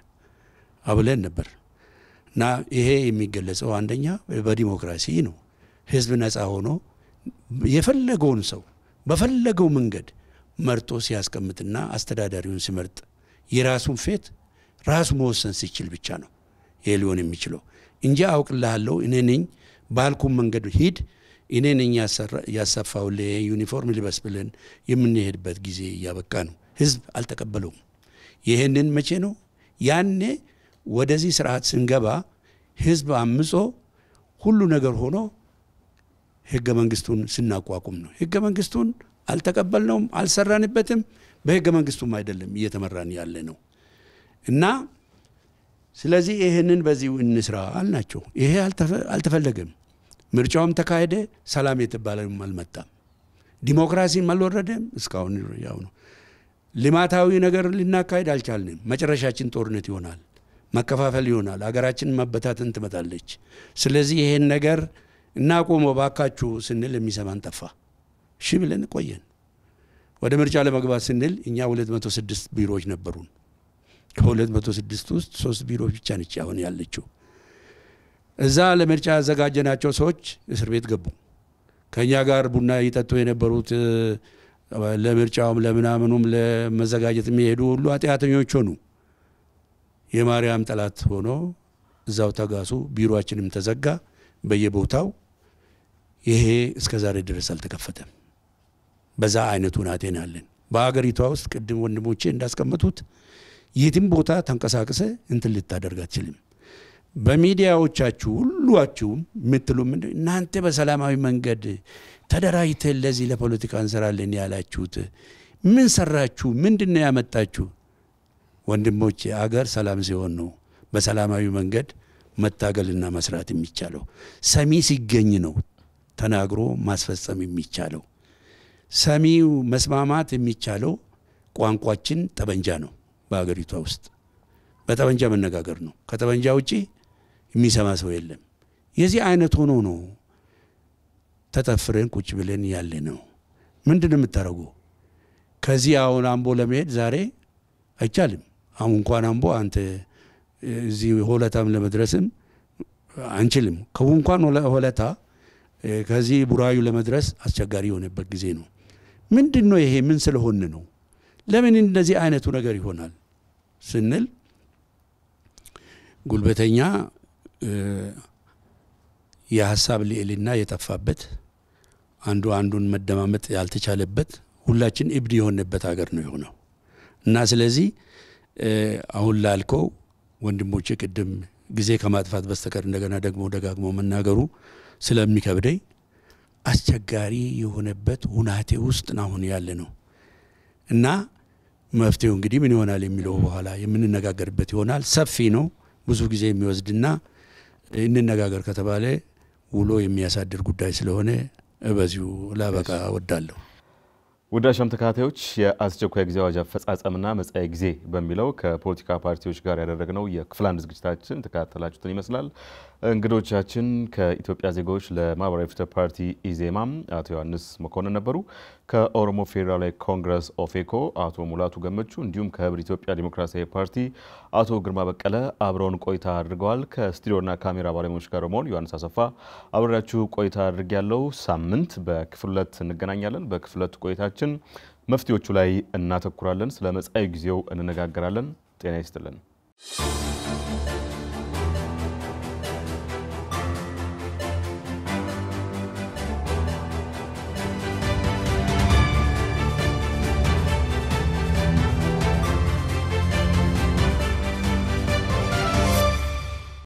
አብለን ነበር እና ይሄ የሚገለጸው አንደኛ በዲሞክራሲ ነው። ህዝብ ነፃ ሆኖ የፈለገውን ሰው በፈለገው መንገድ መርጦ ሲያስቀምጥና አስተዳዳሪውን ሲመርጥ የራሱን ፌት ራሱ መወሰን ሲችል ብቻ ነው። ይሄ ሊሆን የሚችለው እንጂ አውቅልሃለሁ፣ እኔ ነኝ ባልኩም መንገዱ ሂድ፣ እኔ ነኝ ያሰፋሁልህ፣ ዩኒፎርም ልበስ ብለን የምንሄድበት ጊዜ እያበቃ ነው። ህዝብ አልተቀበለውም። ይህንን መቼ ነው ያኔ ወደዚህ ስርዓት ስንገባ ህዝብ አምጾ ሁሉ ነገር ሆኖ ህገ መንግስቱን ስናቋቁም ነው። ህገ መንግስቱን አልተቀበልነውም፣ አልሰራንበትም። በህገ መንግስቱም አይደለም እየተመራን ያለ ነው እና ስለዚህ ይህንን በዚህ እንስራ አልናቸው። ይሄ አልተፈለገም። ምርጫውም ተካሄደ። ሰላም የተባለም አልመጣም። ዲሞክራሲም አልወረደም። እስካሁን ያው ነው። ልማታዊ ነገር ልናካሄድ አልቻልንም። መጨረሻችን ጦርነት ይሆናል፣ መከፋፈል ይሆናል፣ አገራችን መበታተን ትመጣለች። ስለዚህ ይህን ነገር እናቁሞ ባካችሁ ስንል የሚሰማን ጠፋ። ሺ ብለን ቆየን። ወደ ምርጫ ለመግባት ስንል እኛ 206 ቢሮዎች ነበሩን። ከሁለት መቶ ስድስት ውስጥ ሶስት ቢሮ ብቻ ነች አሁን ያለችው። እዛ ለምርጫ ያዘጋጀናቸው ሰዎች እስር ቤት ገቡ። ከእኛ ጋር ቡና እየጠጡ የነበሩት ለምርጫውም ለምናምኑም ለመዘጋጀት የሚሄዱ ሁሉ አጢአተኞች ሆኑ። የማርያም ጠላት ሆኖ እዛው ተጋሱ። ቢሮችንም ተዘጋ በየቦታው። ይሄ እስከ ዛሬ ድረስ አልተከፈተም። በዛ አይነቱን አጤናለን። በአገሪቷ ውስጥ ቅድም ወንድሞቼ እንዳስቀመጡት የትም ቦታ ተንቀሳቅሰ እንትን ልታደርግ አትችልም። በሚዲያዎቻችሁ ሁሏችሁም የምትሉ ምንድን እናንተ በሰላማዊ መንገድ ተደራጅተን ለዚህ ለፖለቲካ እንሰራለን ያላችሁት ምን ሰራችሁ? ምንድን ነው ያመጣችሁ? ወንድሞች አገር ሰላም ሲሆን ነው በሰላማዊ መንገድ መታገልና መስራት የሚቻለው። ሰሚ ሲገኝ ነው ተናግሮ ማስፈጸም የሚቻለው። ሰሚው መስማማት የሚቻለው ቋንቋችን ጠበንጃ ነው። በሀገሪቷ ውስጥ በጠመንጃ መነጋገር ነው። ከጠመንጃ ውጪ የሚሰማ ሰው የለም። የዚህ አይነት ሆኖ ነው ተጠፍረን ቁጭ ብለን ያለ ነው። ምንድን የምታደርጉ ከዚህ አሁን አምቦ ለመሄድ ዛሬ አይቻልም። አሁን እንኳን አምቦ አንተ እዚህ ሆለታም ለመድረስም አንችልም። ከቡ እንኳን ሆለታ ከዚህ ቡራዩ ለመድረስ አስቸጋሪ የሆነበት ጊዜ ነው። ምንድን ነው ይሄ? ምን ስለሆን ነው? ለምን እንደዚህ አይነቱ ነገር ይሆናል? ስንል ጉልበተኛ የሀሳብ ልዕልና የጠፋበት አንዱ አንዱን መደማመጥ ያልተቻለበት ሁላችን እብድ የሆነበት ሀገር ነው የሆነው እና ስለዚህ አሁን ላልከው ወንድሞቼ ቅድም ጊዜ ከማጥፋት በስተቀር እንደገና ደግሞ ደጋግሞ መናገሩ ስለሚከብደኝ አስቸጋሪ የሆነበት ሁናቴ ውስጥ አሁን ያለ ነው እና መፍትሄው እንግዲህ ምን ይሆናል የሚለው በኋላ የምንነጋገርበት ይሆናል። ሰፊ ነው፣ ብዙ ጊዜ የሚወስድና እንነጋገር ከተባለ ውሎ የሚያሳድር ጉዳይ ስለሆነ በዚሁ ላበቃ ወዳለሁ። ውዳሻም ተከታታዮች የአስቸኳይ ጊዜ አዋጅ አፈጻጸምና መጻኢ ጊዜ በሚለው ከፖለቲካ ፓርቲዎች ጋር ያደረግነው የክፍል አንድ ዝግጅታችን ተከታተላችሁትን ይመስላል። እንግዶቻችን ከኢትዮጵያ ዜጎች ለማህበራዊ ፍትህ ፓርቲ ኢዜማ አቶ ዮሐንስ መኮንን ነበሩ። ከኦሮሞ ፌዴራላዊ ኮንግረስ ኦፌኮ አቶ ሙላቱ ገመቹ፣ እንዲሁም ከህብር ኢትዮጵያ ዴሞክራሲያዊ ፓርቲ አቶ ግርማ በቀለ አብረውን ቆይታ አድርገዋል። ከስቱዲዮና ካሜራ ባለሙያዎች ጋር መሆን ዮሐንስ አሰፋ አብሬያችሁ ቆይታ አድርግ ያለው ሳምንት በክፍል ሁለት እንገናኛለን። በክፍል ሁለት ቆይታችን መፍትሄዎቹ ላይ እናተኩራለን። ስለ መጻኢ ጊዜው እንነጋገራለን። ጤና ይስጥልን።